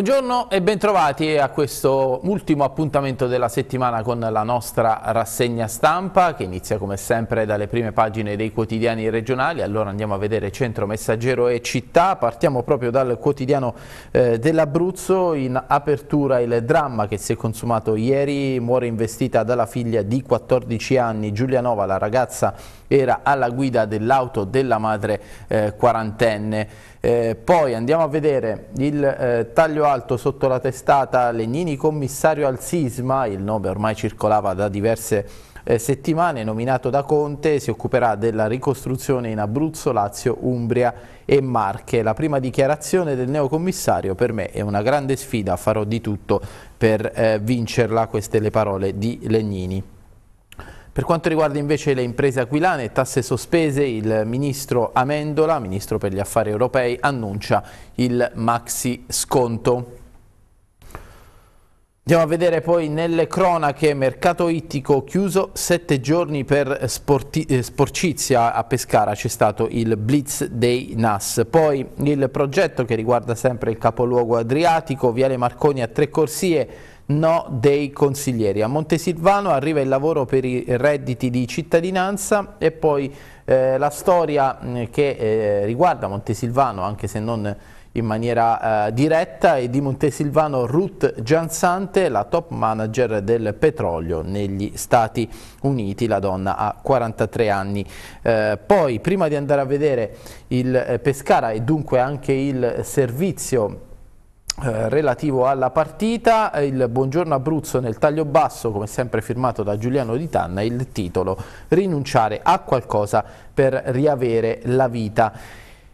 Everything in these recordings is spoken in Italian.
Buongiorno e bentrovati a questo ultimo appuntamento della settimana con la nostra rassegna stampa che inizia come sempre dalle prime pagine dei quotidiani regionali. Allora andiamo a vedere Centro Messaggero e Città. Partiamo proprio dal quotidiano eh, dell'Abruzzo. In apertura il dramma che si è consumato ieri. Muore investita dalla figlia di 14 anni Giulianova. La ragazza era alla guida dell'auto della madre eh, quarantenne. Eh, poi andiamo a vedere il eh, taglio alto sotto la testata Legnini commissario al sisma, il nome ormai circolava da diverse eh, settimane, nominato da Conte, si occuperà della ricostruzione in Abruzzo, Lazio, Umbria e Marche. La prima dichiarazione del neocommissario per me è una grande sfida, farò di tutto per eh, vincerla, queste le parole di Legnini. Per quanto riguarda invece le imprese aquilane, tasse sospese, il ministro Amendola, ministro per gli affari europei, annuncia il maxi sconto. Andiamo a vedere poi nelle cronache mercato ittico chiuso, sette giorni per sporti, eh, sporcizia a Pescara, c'è stato il blitz dei NAS. Poi il progetto che riguarda sempre il capoluogo adriatico, Viale Marconi a tre corsie, no dei consiglieri. A Montesilvano arriva il lavoro per i redditi di cittadinanza e poi eh, la storia mm, che eh, riguarda Montesilvano, anche se non in maniera eh, diretta, è di Montesilvano Ruth Giansante, la top manager del petrolio negli Stati Uniti, la donna ha 43 anni. Eh, poi, prima di andare a vedere il eh, Pescara e dunque anche il servizio eh, relativo alla partita, eh, il buongiorno Abruzzo nel taglio basso, come sempre firmato da Giuliano Di Tanna, il titolo rinunciare a qualcosa per riavere la vita.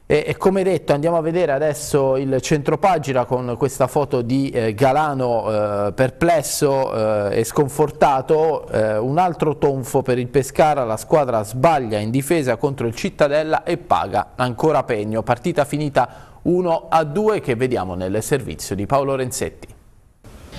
E, e come detto andiamo a vedere adesso il centropagina con questa foto di eh, Galano eh, perplesso eh, e sconfortato, un altro tonfo per il Pescara, la squadra sbaglia in difesa contro il Cittadella e paga ancora pegno, partita finita 1 a 2 che vediamo nel servizio di Paolo Renzetti.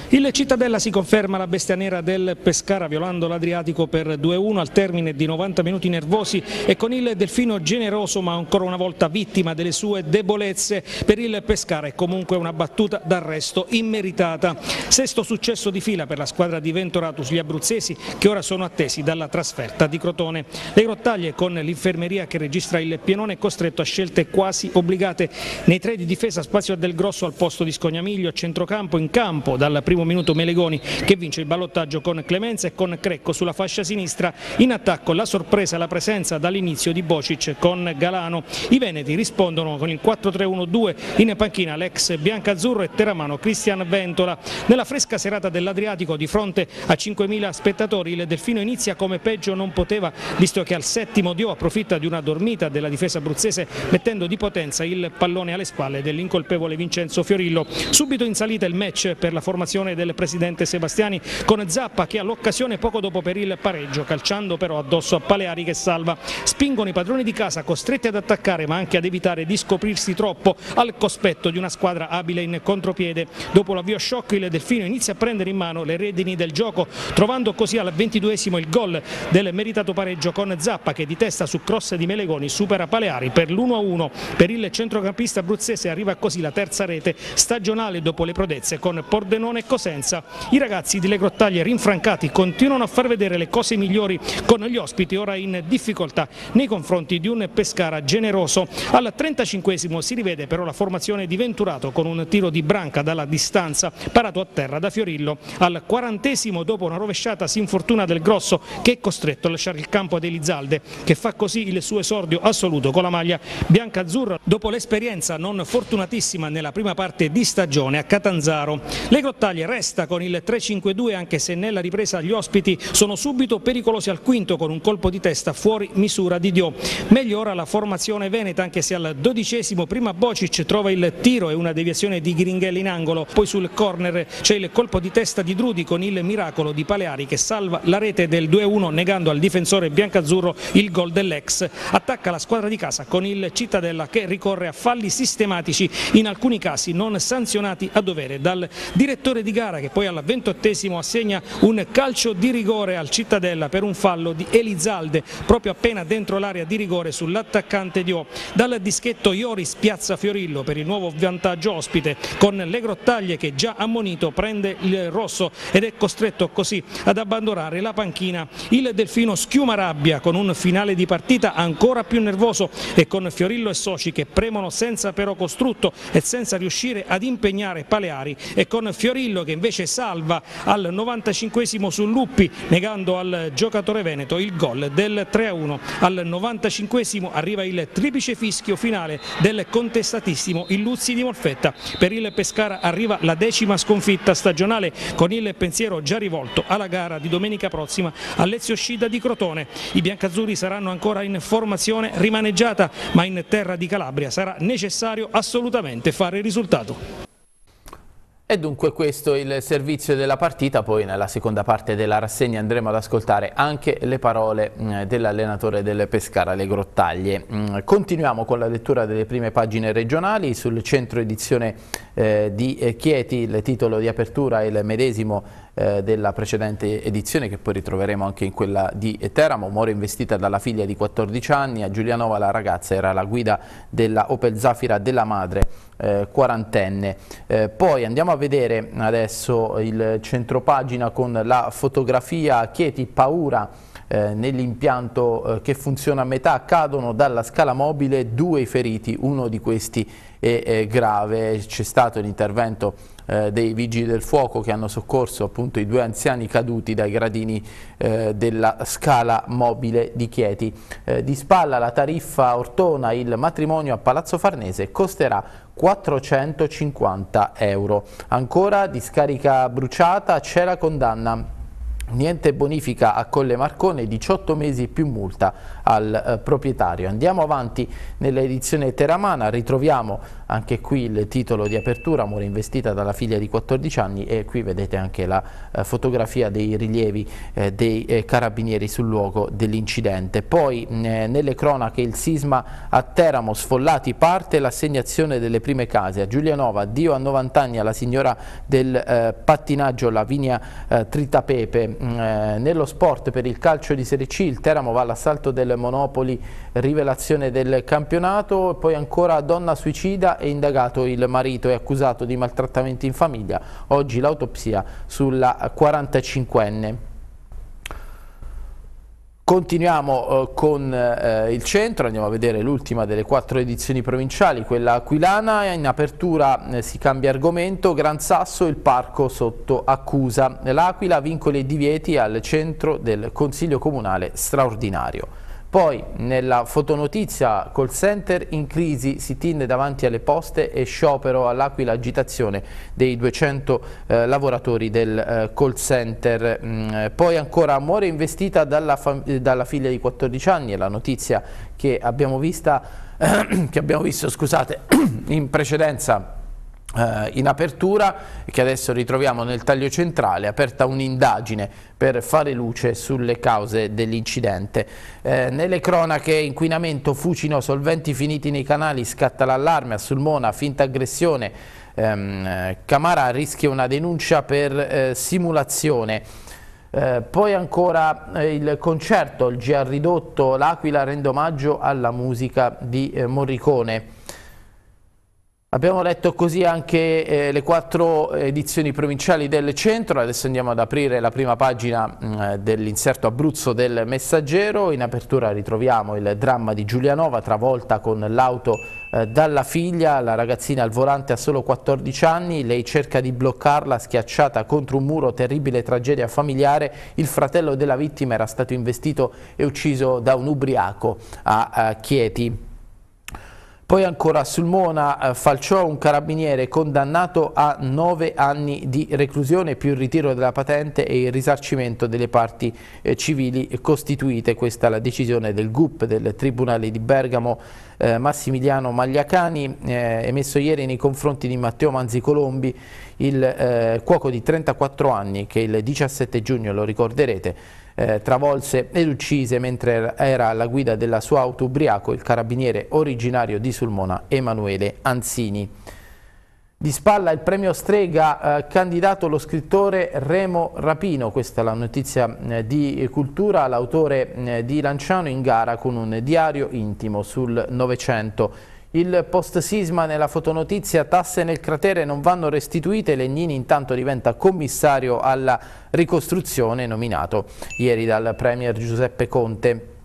Il Cittadella si conferma la bestia nera del Pescara violando l'Adriatico per 2-1 al termine di 90 minuti nervosi e con il Delfino generoso ma ancora una volta vittima delle sue debolezze per il Pescara è comunque una battuta d'arresto immeritata. Sesto successo di fila per la squadra di Ventoratus, gli abruzzesi che ora sono attesi dalla trasferta di Crotone. Le grottaglie con l'infermeria che registra il pienone costretto a scelte quasi obbligate. Nei tre di difesa spazio del Grosso al posto di Scognamiglio, a centrocampo in campo dal primo primo minuto Melegoni che vince il ballottaggio con Clemenza e con Crecco sulla fascia sinistra, in attacco la sorpresa, la presenza dall'inizio di Bocic con Galano, i Veneti rispondono con il 4-3-1-2 in panchina l'ex biancazzurro e teramano Cristian Ventola, nella fresca serata dell'Adriatico di fronte a 5.000 spettatori il Delfino inizia come peggio non poteva visto che al settimo Dio approfitta di una dormita della difesa abruzzese mettendo di potenza il pallone alle spalle dell'incolpevole Vincenzo Fiorillo, subito in salita il match per la formazione formazione del presidente Sebastiani con Zappa che ha l'occasione poco dopo per il pareggio, calciando però addosso a Paleari che salva. Spingono i padroni di casa costretti ad attaccare ma anche ad evitare di scoprirsi troppo al cospetto di una squadra abile in contropiede. Dopo l'avvio a sciocco il Delfino inizia a prendere in mano le redini del gioco trovando così al 22esimo il gol del meritato pareggio con Zappa che di testa su cross di Melegoni supera Paleari per l'1-1. Per il centrocampista abruzzese arriva così la terza rete stagionale dopo le prodezze con Pordenone e Costanzo Cosenza. I ragazzi delle grottaglie rinfrancati continuano a far vedere le cose migliori con gli ospiti ora in difficoltà nei confronti di un Pescara generoso. Al 35 si rivede però la formazione di Venturato con un tiro di branca dalla distanza parato a terra da Fiorillo. Al 40 dopo una rovesciata si infortuna del Grosso che è costretto a lasciare il campo ad Elizalde che fa così il suo esordio assoluto con la maglia bianca-azzurra dopo l'esperienza non fortunatissima nella prima parte di stagione a Catanzaro. Le grottaglie resta con il 3-5-2 anche se nella ripresa gli ospiti sono subito pericolosi al quinto con un colpo di testa fuori misura di Dio. Meglio la formazione veneta anche se al dodicesimo prima Bocic trova il tiro e una deviazione di Gringhelli in angolo, poi sul corner c'è il colpo di testa di Drudi con il miracolo di Paleari che salva la rete del 2-1 negando al difensore biancazzurro il gol dell'ex. Attacca la squadra di casa con il Cittadella che ricorre a falli sistematici in alcuni casi non sanzionati a dovere dal direttore di gara che poi all'avventottesimo assegna un calcio di rigore al Cittadella per un fallo di Elizalde proprio appena dentro l'area di rigore sull'attaccante di O. Dal dischetto Iori spiazza Fiorillo per il nuovo vantaggio ospite con le grottaglie che già ammonito prende il rosso ed è costretto così ad abbandonare la panchina. Il Delfino schiuma rabbia con un finale di partita ancora più nervoso e con Fiorillo e Soci che premono senza però costrutto e senza riuscire ad impegnare Paleari e con Fiorillo che che invece salva al 95 su Luppi negando al giocatore veneto il gol del 3-1. Al 95 arriva il triplice fischio finale del contestatissimo Illuzzi di Molfetta. Per il Pescara arriva la decima sconfitta stagionale con il pensiero già rivolto alla gara di domenica prossima a Lezio Scida di Crotone. I biancazzurri saranno ancora in formazione rimaneggiata ma in terra di Calabria sarà necessario assolutamente fare il risultato. E dunque questo è il servizio della partita, poi nella seconda parte della rassegna andremo ad ascoltare anche le parole mm, dell'allenatore del Pescara, Le Grottaglie. Mm, continuiamo con la lettura delle prime pagine regionali, sul centro edizione eh, di eh, Chieti il titolo di apertura è il medesimo eh, della precedente edizione che poi ritroveremo anche in quella di Teramo, muore investita dalla figlia di 14 anni, a Giulianova la ragazza era la guida della Opel Zafira della madre eh, quarantenne. Eh, poi andiamo a vedere adesso il centropagina con la fotografia Chieti Paura eh, nell'impianto eh, che funziona a metà, cadono dalla scala mobile due feriti, uno di questi è, è grave, c'è stato l'intervento eh, dei vigili del fuoco che hanno soccorso appunto i due anziani caduti dai gradini eh, della scala mobile di Chieti. Eh, di spalla la tariffa Ortona, il matrimonio a Palazzo Farnese costerà 450 euro. Ancora discarica bruciata, c'è la condanna Niente bonifica a Colle Marcone, 18 mesi più multa al eh, proprietario. Andiamo avanti nell'edizione teramana, ritroviamo anche qui il titolo di apertura, amore investita dalla figlia di 14 anni e qui vedete anche la eh, fotografia dei rilievi eh, dei eh, carabinieri sul luogo dell'incidente. Poi eh, nelle cronache il sisma a Teramo, sfollati parte l'assegnazione delle prime case. A Giulianova, Dio a 90 anni alla signora del eh, pattinaggio Lavinia eh, Tritapepe. nello sport per il calcio di Serie C il Teramo va all'assalto del Monopoli, rivelazione del campionato. Poi ancora donna suicida e indagato il marito e accusato di maltrattamenti in famiglia. Oggi l'autopsia sulla 45enne. Continuiamo eh, con eh, il centro, andiamo a vedere l'ultima delle quattro edizioni provinciali, quella aquilana, in apertura eh, si cambia argomento, Gran Sasso il parco sotto accusa, l'Aquila vincoli e divieti al centro del Consiglio Comunale straordinario. Poi nella fotonotizia call center in crisi si tinde davanti alle poste e sciopero all'Aquila agitazione dei 200 eh, lavoratori del eh, call center. Mm, eh, poi ancora muore investita dalla, dalla, figlia di 14 anni è la notizia che abbiamo, vista, che abbiamo visto scusate, in precedenza eh, in apertura che adesso ritroviamo nel taglio centrale, aperta un'indagine per fare luce sulle cause dell'incidente. Eh, nelle cronache inquinamento, fucino, solventi finiti nei canali, scatta l'allarme, a Sulmona finta aggressione, ehm, Camara rischia una denuncia per eh, simulazione. Eh, poi ancora eh, il concerto, il GR ridotto, l'Aquila rende omaggio alla musica di eh, Morricone. Abbiamo letto così anche eh, le quattro edizioni provinciali del centro, adesso andiamo ad aprire la prima pagina mm, dell'inserto Abruzzo del Messaggero, in apertura ritroviamo il dramma di Giulianova travolta con l'auto eh, dalla figlia, la ragazzina al volante ha solo 14 anni, lei cerca di bloccarla schiacciata contro un muro, terribile tragedia familiare, il fratello della vittima era stato investito e ucciso da un ubriaco a, a eh, Chieti. Poi ancora a Sulmona eh, falciò un carabiniere condannato a 9 anni di reclusione più il ritiro della patente e il risarcimento delle parti eh, civili costituite. Questa è la decisione del GUP del Tribunale di Bergamo eh, Massimiliano Magliacani eh, emesso ieri nei confronti di Matteo Manzicolombi, Colombi, il eh, cuoco di 34 anni che il 17 giugno, lo ricorderete, eh, travolse ed uccise mentre era alla guida della sua auto ubriaco il carabiniere originario di Sulmona Emanuele Anzini. Di spalla il premio Strega eh, candidato lo scrittore Remo Rapino, questa è la notizia eh, di Cultura, l'autore eh, di Lanciano in gara con un diario intimo sul Novecento. Il post sisma nella fotonotizia tasse nel cratere non vanno restituite, Legnini intanto diventa commissario alla ricostruzione nominato ieri dal Premier Giuseppe Conte.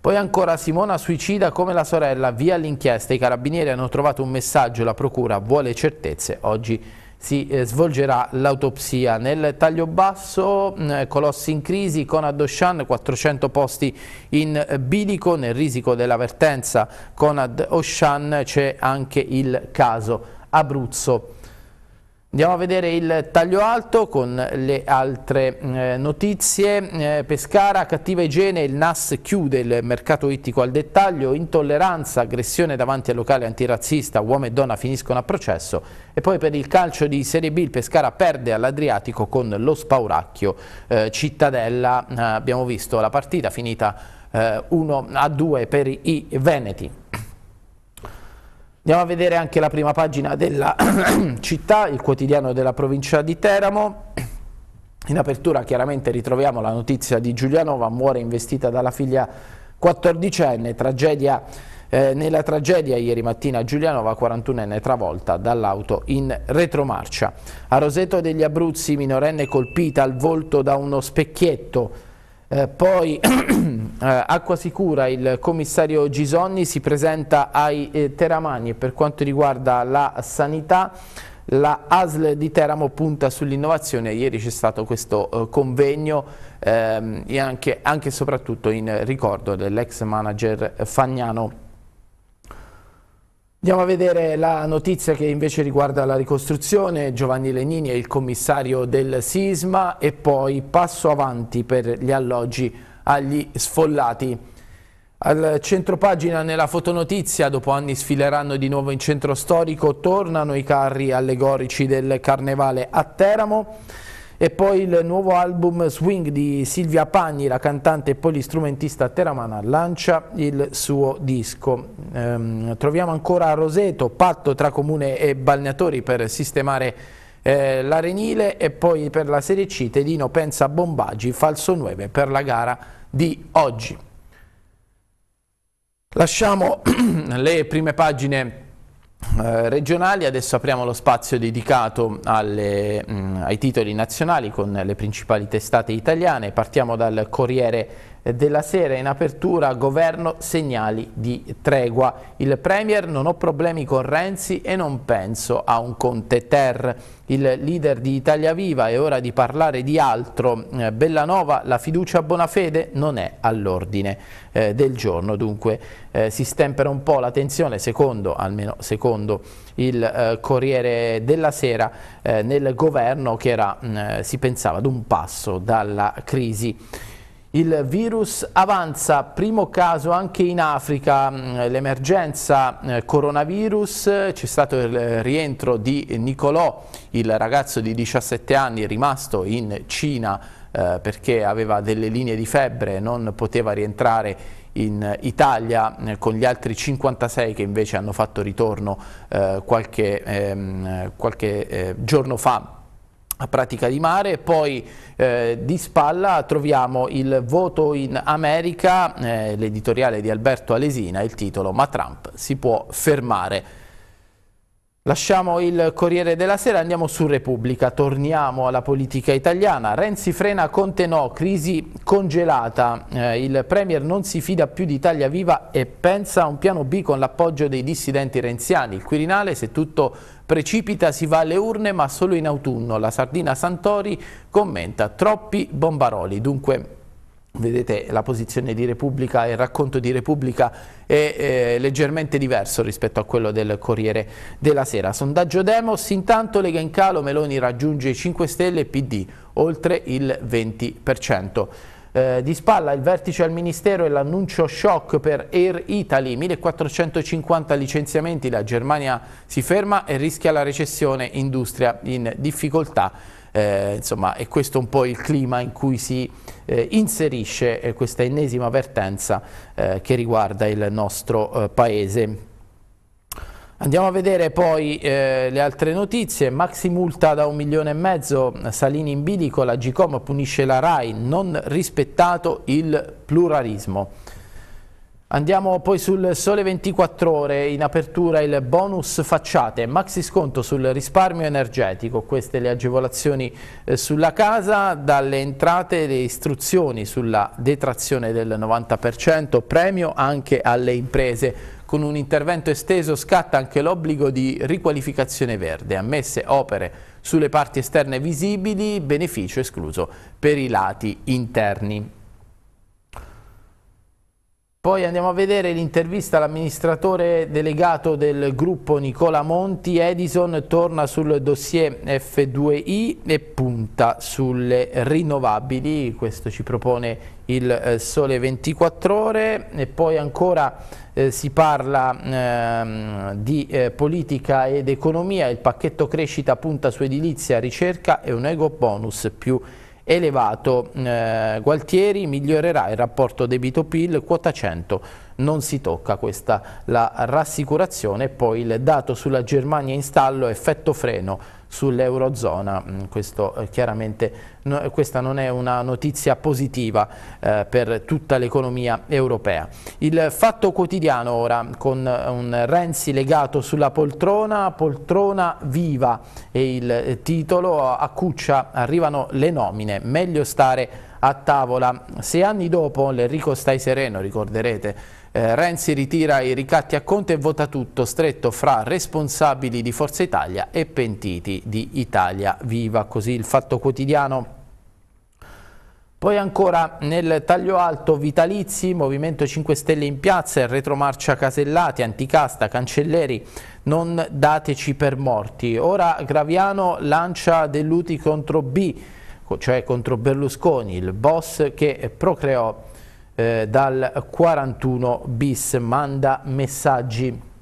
Poi ancora Simona suicida come la sorella, via l'inchiesta, i carabinieri hanno trovato un messaggio, la procura vuole certezze, oggi si eh, svolgerà l'autopsia. Nel taglio basso mm, eh, Colossi in crisi, con Addoshan 400 posti in eh, bilico, nel risico dell'avvertenza Conad Oshan c'è anche il caso Abruzzo. Andiamo a vedere il taglio alto con le altre mm, eh, notizie. Eh, Pescara, cattiva igiene, il NAS chiude il mercato ittico al dettaglio, intolleranza, aggressione davanti al locale antirazzista, uomo e donna finiscono a processo e poi per il calcio di Serie B il Pescara perde all'Adriatico con lo spauracchio eh, Cittadella. Eh, abbiamo visto la partita finita 1 eh, a 2 per i Veneti. Andiamo a vedere anche la prima pagina della città, il quotidiano della provincia di Teramo. In apertura chiaramente ritroviamo la notizia di Giulianova, muore investita dalla figlia 14enne, tragedia, eh, nella tragedia ieri mattina Giulianova 41enne travolta dall'auto in retromarcia. A Roseto degli Abruzzi minorenne colpita al volto da uno specchietto, eh, poi Eh, Acqua Sicura, il commissario Gisonni si presenta ai eh, e per quanto riguarda la sanità. La ASL di Teramo punta sull'innovazione, ieri c'è stato questo eh, convegno ehm, anche e soprattutto in ricordo dell'ex manager Fagnano. Andiamo a vedere la notizia che invece riguarda la ricostruzione, Giovanni Lenini è il commissario del sisma e poi passo avanti per gli alloggi agli sfollati. Al centro pagina nella fotonotizia, dopo anni sfileranno di nuovo in centro storico, tornano i carri allegorici del carnevale a Teramo e poi il nuovo album Swing di Silvia Pagni, la cantante e polistrumentista teramana, lancia il suo disco. Ehm, troviamo ancora Roseto, patto tra comune e balneatori per sistemare il eh, l'Arenile e poi per la Serie C Tedino pensa a Bombaggi, falso 9 per la gara di oggi. Lasciamo le prime pagine eh, regionali, adesso apriamo lo spazio dedicato alle, mm, ai titoli nazionali con le principali testate italiane, partiamo dal Corriere eh, della sera in apertura governo segnali di tregua. Il Premier non ho problemi con Renzi e non penso a un Conte Ter. Il leader di Italia Viva è ora di parlare di altro. Eh, Bellanova, la fiducia a Bonafede non è all'ordine eh, del giorno, dunque eh, si stempera un po' la tensione, secondo, almeno secondo il eh, Corriere della Sera, eh, nel governo che era, mh, mm, si pensava ad un passo dalla crisi. Il virus avanza, primo caso anche in Africa, mm, l'emergenza eh, coronavirus, c'è stato il rientro di Nicolò, il ragazzo di 17 anni rimasto in Cina eh, perché aveva delle linee di febbre, non poteva rientrare in Italia eh, con gli altri 56 che invece hanno fatto ritorno eh, qualche, ehm, qualche eh, giorno fa a pratica di mare, poi eh, di spalla troviamo il voto in America, eh, l'editoriale di Alberto Alesina, il titolo Ma Trump si può fermare. Lasciamo il Corriere della Sera, andiamo su Repubblica, torniamo alla politica italiana. Renzi frena, Conte no, crisi congelata. Eh, il Premier non si fida più di Italia Viva e pensa a un piano B con l'appoggio dei dissidenti renziani. Il Quirinale, se tutto Precipita, si va alle urne ma solo in autunno. La Sardina Santori commenta troppi bombaroli. Dunque Vedete la posizione di Repubblica e il racconto di Repubblica è eh, leggermente diverso rispetto a quello del Corriere della Sera. Sondaggio Demos, intanto Lega in calo, Meloni raggiunge i 5 Stelle e PD, oltre il 20%. Eh, di spalla il vertice al Ministero e l'annuncio shock per Air Italy, 1450 licenziamenti, la Germania si ferma e rischia la recessione, industria in difficoltà. Eh, insomma, è questo un po' il clima in cui si eh, inserisce eh, questa ennesima avvertenza eh, che riguarda il nostro paese. Andiamo a vedere poi eh, le altre notizie, maxi multa da un milione e mezzo, Salini in bilico, la Gcom punisce la RAI, non rispettato il pluralismo. Andiamo poi sul Sole 24 Ore, in apertura il bonus facciate, maxi sconto sul risparmio energetico, queste le agevolazioni eh, sulla casa, dalle entrate le istruzioni sulla detrazione del 90%, premio anche alle imprese con un intervento esteso scatta anche l'obbligo di riqualificazione verde, ammesse opere sulle parti esterne visibili, beneficio escluso per i lati interni. Poi andiamo a vedere l'intervista all'amministratore delegato del gruppo Nicola Monti, Edison torna sul dossier F2I e punta sulle rinnovabili, questo ci propone il eh, Sole 24 Ore e poi ancora eh, si parla eh, di eh, politica ed economia, il pacchetto crescita punta su edilizia, ricerca e un ego bonus più elevato. Eh, Gualtieri migliorerà il rapporto debito-PIL, quota 100 non si tocca, questa la rassicurazione. Poi il dato sulla Germania in stallo, effetto freno sull'Eurozona. Mm, questo, eh, chiaramente no, questa non è una notizia positiva eh, per tutta l'economia europea. Il fatto quotidiano ora con eh, un Renzi legato sulla poltrona, poltrona viva è il eh, titolo, a Cuccia arrivano le nomine, meglio stare a tavola. Sei anni dopo l'Enrico Stai Sereno, ricorderete, eh, Renzi ritira i ricatti a Conte e vota tutto stretto fra responsabili di Forza Italia e pentiti di Italia Viva. Così il fatto quotidiano. Poi ancora nel taglio alto Vitalizi, Movimento 5 Stelle in piazza, retromarcia Casellati, Anticasta, Cancelleri, non dateci per morti. Ora Graviano lancia Dell'Uti contro B, cioè contro Berlusconi, il boss che procreò eh, dal 41 bis manda messaggi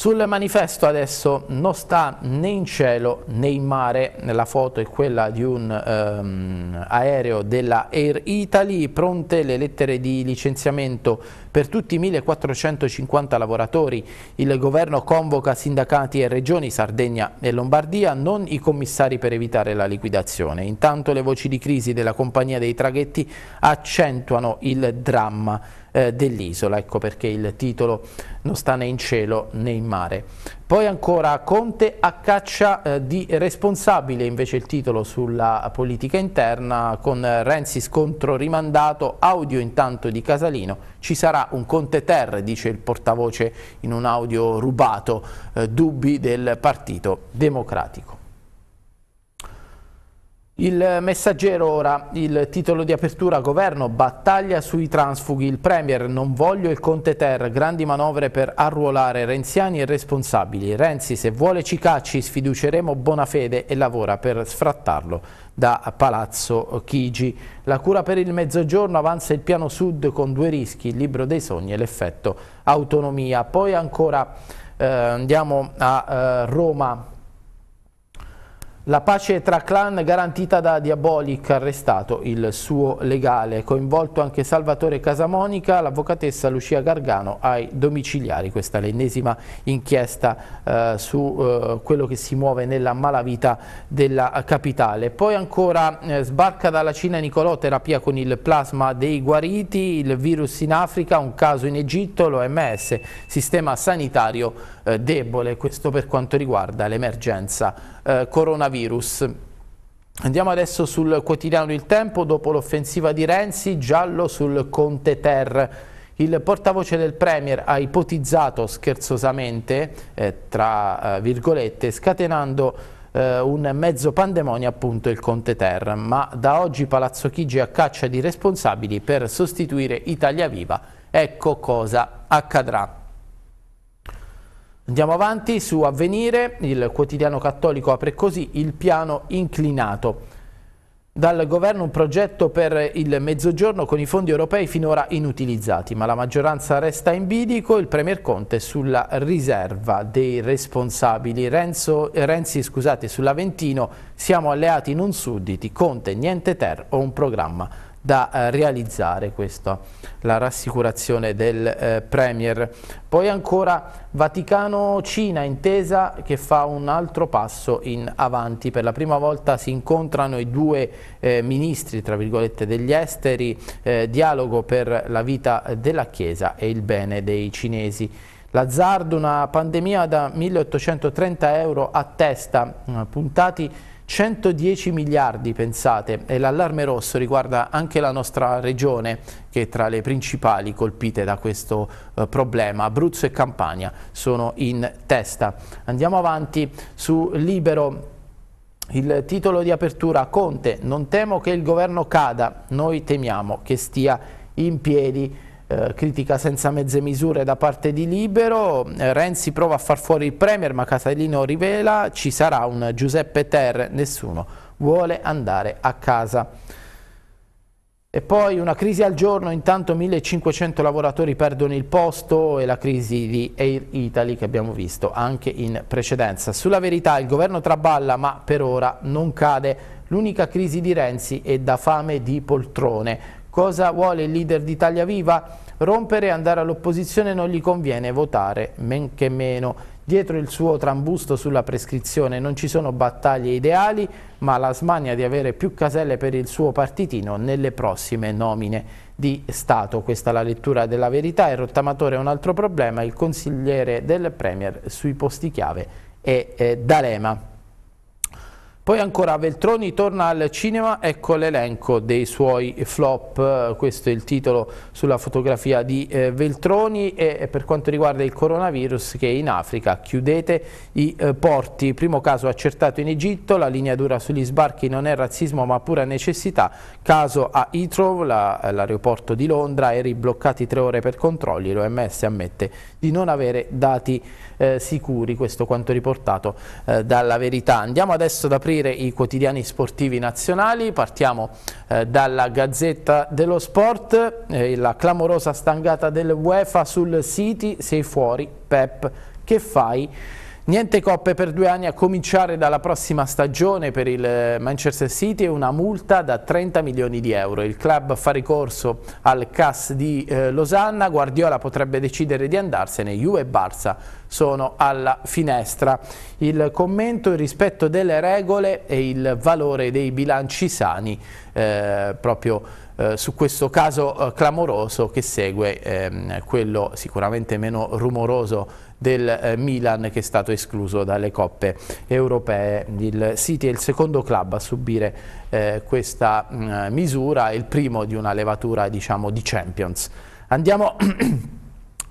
sul manifesto adesso non sta né in cielo né in mare, la foto è quella di un ehm, aereo della Air Italy, pronte le lettere di licenziamento per tutti i 1450 lavoratori. Il governo convoca sindacati e regioni Sardegna e Lombardia, non i commissari per evitare la liquidazione. Intanto le voci di crisi della compagnia dei traghetti accentuano il dramma eh, dell'isola, ecco perché il titolo non sta né in cielo né in mare. Poi ancora Conte a caccia eh, di responsabile, invece il titolo sulla politica interna, con Renzi scontro rimandato, audio intanto di Casalino, ci sarà un Conte Ter, dice il portavoce in un audio rubato, eh, dubbi del Partito Democratico. Il messaggero ora, il titolo di apertura governo, battaglia sui transfughi, il Premier, non voglio il Conte Ter, grandi manovre per arruolare renziani e responsabili. Renzi se vuole ci cacci sfiduceremo Bonafede e lavora per sfrattarlo da Palazzo Chigi. La cura per il mezzogiorno avanza il piano sud con due rischi, il libro dei sogni e l'effetto autonomia. Poi ancora eh, andiamo a eh, Roma la pace tra clan garantita da Diabolic, arrestato il suo legale. Coinvolto anche Salvatore Casamonica, l'avvocatessa Lucia Gargano ai domiciliari. Questa è l'ennesima inchiesta eh, su eh, quello che si muove nella malavita della capitale. Poi ancora eh, sbarca dalla Cina Nicolò, terapia con il plasma dei guariti, il virus in Africa, un caso in Egitto, l'OMS, sistema sanitario eh, debole. Questo per quanto riguarda l'emergenza eh, coronavirus. Andiamo adesso sul quotidiano Il Tempo, dopo l'offensiva di Renzi, giallo sul Conte Ter. Il portavoce del Premier ha ipotizzato scherzosamente, eh, tra eh, virgolette, scatenando eh, un mezzo pandemonio appunto il Conte Ter, ma da oggi Palazzo Chigi è a caccia di responsabili per sostituire Italia Viva. Ecco cosa accadrà. Andiamo avanti su Avvenire, il quotidiano cattolico apre così il piano inclinato. Dal governo un progetto per il mezzogiorno con i fondi europei finora inutilizzati, ma la maggioranza resta in bidico, il Premier Conte sulla riserva dei responsabili. Renzo, Renzi scusate, sull'Aventino siamo alleati non sudditi, Conte niente ter o un programma da eh, realizzare questa, la rassicurazione del eh, Premier. Poi ancora Vaticano-Cina, intesa che fa un altro passo in avanti. Per la prima volta si incontrano i due eh, ministri, tra virgolette, degli esteri, eh, dialogo per la vita della Chiesa e il bene dei cinesi. L'azzardo, una pandemia da 1830 euro a testa, mm, puntati 110 miliardi, pensate, e l'allarme rosso riguarda anche la nostra regione, che è tra le principali colpite da questo eh, problema. Abruzzo e Campania sono in testa. Andiamo avanti su Libero. Il titolo di apertura Conte, non temo che il governo cada, noi temiamo che stia in piedi. Eh, critica senza mezze misure da parte di Libero, eh, Renzi prova a far fuori il Premier ma Catalino rivela ci sarà un Giuseppe Terre, nessuno vuole andare a casa. E poi una crisi al giorno, intanto 1500 lavoratori perdono il posto e la crisi di Air Italy che abbiamo visto anche in precedenza. Sulla verità il governo traballa ma per ora non cade. L'unica crisi di Renzi è da fame di poltrone. Cosa vuole il leader di Italia Viva? Rompere e andare all'opposizione non gli conviene, votare men che meno. Dietro il suo trambusto sulla prescrizione non ci sono battaglie ideali, ma la smania di avere più caselle per il suo partitino nelle prossime nomine di Stato. Questa è la lettura della verità. Il rottamatore è un altro problema, il consigliere del Premier sui posti chiave è eh, D'Alema. Poi ancora Veltroni torna al cinema, ecco l'elenco dei suoi flop, questo è il titolo sulla fotografia di eh, Veltroni e per quanto riguarda il coronavirus che in Africa chiudete i eh, porti, primo caso accertato in Egitto, la linea dura sugli sbarchi non è razzismo ma pura necessità, caso a Heathrow, l'aeroporto la, di Londra, aerei bloccati tre ore per controlli, l'OMS ammette di non avere dati eh, sicuri, questo quanto riportato eh, dalla verità. Andiamo adesso ad aprire i quotidiani sportivi nazionali, partiamo eh, dalla Gazzetta dello Sport, eh, la clamorosa stangata del UEFA sul City, sei fuori, Pep, che fai? Niente coppe per due anni a cominciare dalla prossima stagione per il Manchester City e una multa da 30 milioni di euro. Il club fa ricorso al CAS di eh, Losanna, Guardiola potrebbe decidere di andarsene, Juve e Barça sono alla finestra. Il commento, il rispetto delle regole e il valore dei bilanci sani eh, proprio eh, su questo caso eh, clamoroso che segue ehm, quello sicuramente meno rumoroso del eh, Milan che è stato escluso dalle coppe europee. Il City è il secondo club a subire eh, questa mh, mm, misura, il primo di una levatura diciamo, di Champions. Andiamo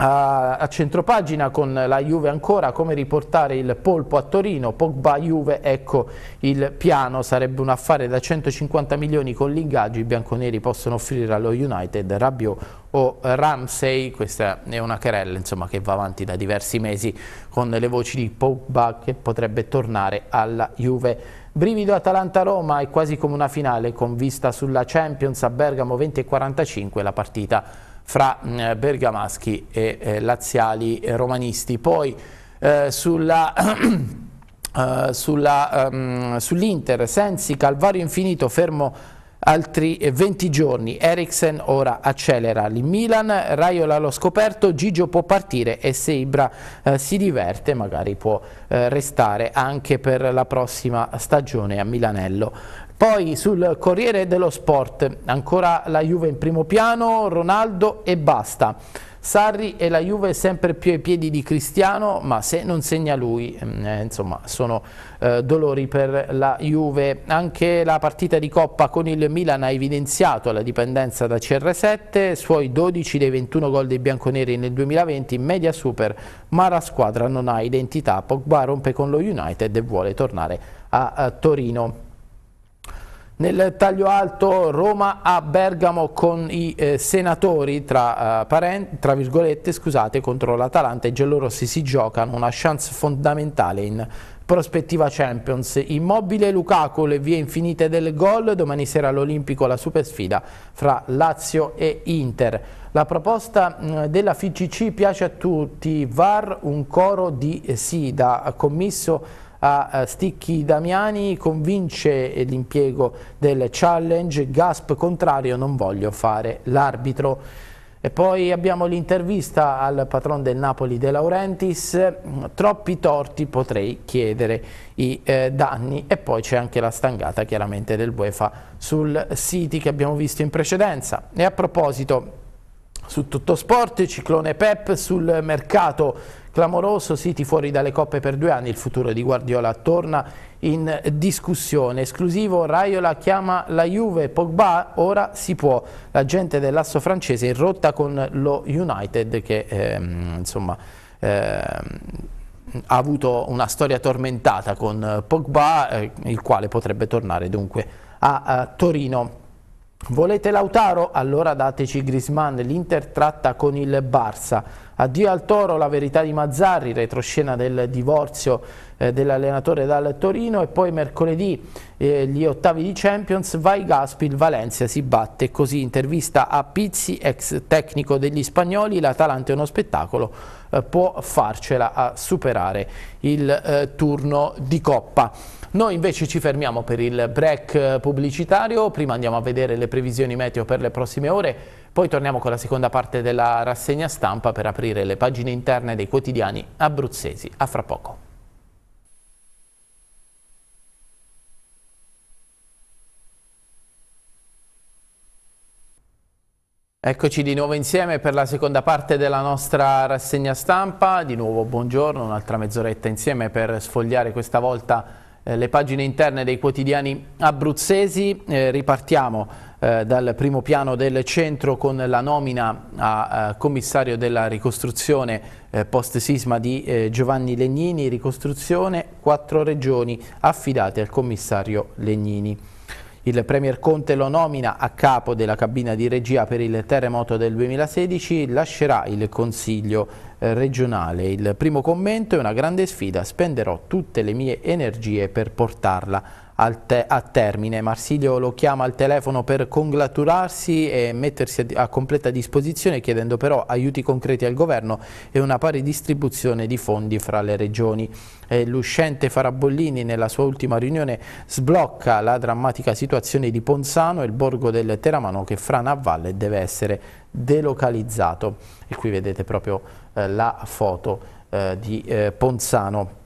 a, a centropagina con la Juve ancora come riportare il polpo a Torino, Pogba Juve, ecco il piano, sarebbe un affare da 150 milioni con l'ingaggio, i bianconeri possono offrire allo United Rabiot o Ramsey, questa è una querella insomma, che va avanti da diversi mesi con le voci di Pogba che potrebbe tornare alla Juve. Brivido Atalanta-Roma è quasi come una finale con vista sulla Champions a Bergamo 20 e 45 la partita fra eh, bergamaschi e eh, laziali e romanisti. Poi eh, sulla... Uh, sull'Inter, um, sull Sensi, Calvario infinito, fermo altri 20 giorni, Eriksen ora accelera il Milan, Raiola l'ho scoperto, Gigio può partire e se Ibra uh, si diverte magari può uh, restare anche per la prossima stagione a Milanello. Poi sul Corriere dello Sport, ancora la Juve in primo piano, Ronaldo e basta. Sarri e la Juve sempre più ai piedi di Cristiano, ma se non segna lui, mm, eh, insomma, sono eh, dolori per la Juve. Anche la partita di Coppa con il Milan ha evidenziato la dipendenza da CR7, suoi 12 dei 21 gol dei bianconeri nel 2020 in media super, ma la squadra non ha identità. Pogba rompe con lo United e vuole tornare a, a eh, Torino. Nel taglio alto Roma a Bergamo con i eh, senatori tra, eh, parent, tra virgolette scusate, contro l'Atalanta e giallorossi si giocano una chance fondamentale in prospettiva Champions. Immobile Lukaku, le vie infinite del gol, domani sera all'Olimpico la supersfida fra Lazio e Inter. La proposta mm, della FICC piace a tutti, VAR un coro di eh, sì da commisso a eh, Sticchi Damiani convince l'impiego del challenge, Gasp contrario non voglio fare l'arbitro. E poi abbiamo l'intervista al patron del Napoli De Laurentiis, mm, troppi torti potrei chiedere i eh, danni e poi c'è anche la stangata chiaramente del UEFA sul City che abbiamo visto in precedenza. E a proposito su tutto sport, ciclone Pep sul mercato Clamoroso, City fuori dalle coppe per due anni, il futuro di Guardiola torna in discussione. Esclusivo, Raiola chiama la Juve, Pogba ora si può. La gente dell'asso francese in rotta con lo United che ehm, insomma... Ehm, ha avuto una storia tormentata con Pogba, eh, il quale potrebbe tornare dunque a, a eh, Torino. Volete Lautaro? Allora dateci Grisman, l'Inter tratta con il Barça. Addio al Toro, la verità di Mazzarri, retroscena del divorzio eh, dell'allenatore dal Torino e poi mercoledì eh, gli ottavi di Champions, vai Gaspi, il Valencia si batte, così intervista a Pizzi, ex tecnico degli spagnoli, l'Atalanta è uno spettacolo eh, può farcela a superare il eh, turno di Coppa. Noi invece ci fermiamo per il break eh, pubblicitario, prima andiamo a vedere le previsioni meteo per le prossime ore, poi torniamo con la seconda parte della rassegna stampa per aprire le pagine interne dei quotidiani abruzzesi. A fra poco. Eccoci di nuovo insieme per la seconda parte della nostra rassegna stampa, di nuovo buongiorno, un'altra mezz'oretta insieme per sfogliare questa volta eh, le pagine interne dei quotidiani abruzzesi, eh, ripartiamo eh, dal primo piano del centro con la nomina a, a eh, commissario della ricostruzione eh, post sisma di eh, Giovanni Legnini, ricostruzione quattro regioni affidate al commissario Legnini. Il Premier Conte lo nomina a capo della cabina di regia per il terremoto del 2016, lascerà il Consiglio eh, regionale. Il primo commento è una grande sfida, spenderò tutte le mie energie per portarla te a termine. Marsilio lo chiama al telefono per congratularsi e mettersi a completa disposizione chiedendo però aiuti concreti al governo e una pari distribuzione di fondi fra le regioni. Eh, L'uscente Farabollini nella sua ultima riunione sblocca la drammatica situazione di Ponzano e il borgo del Teramano che fra Navalle deve essere delocalizzato. E qui vedete proprio eh, la foto eh, di eh, Ponzano.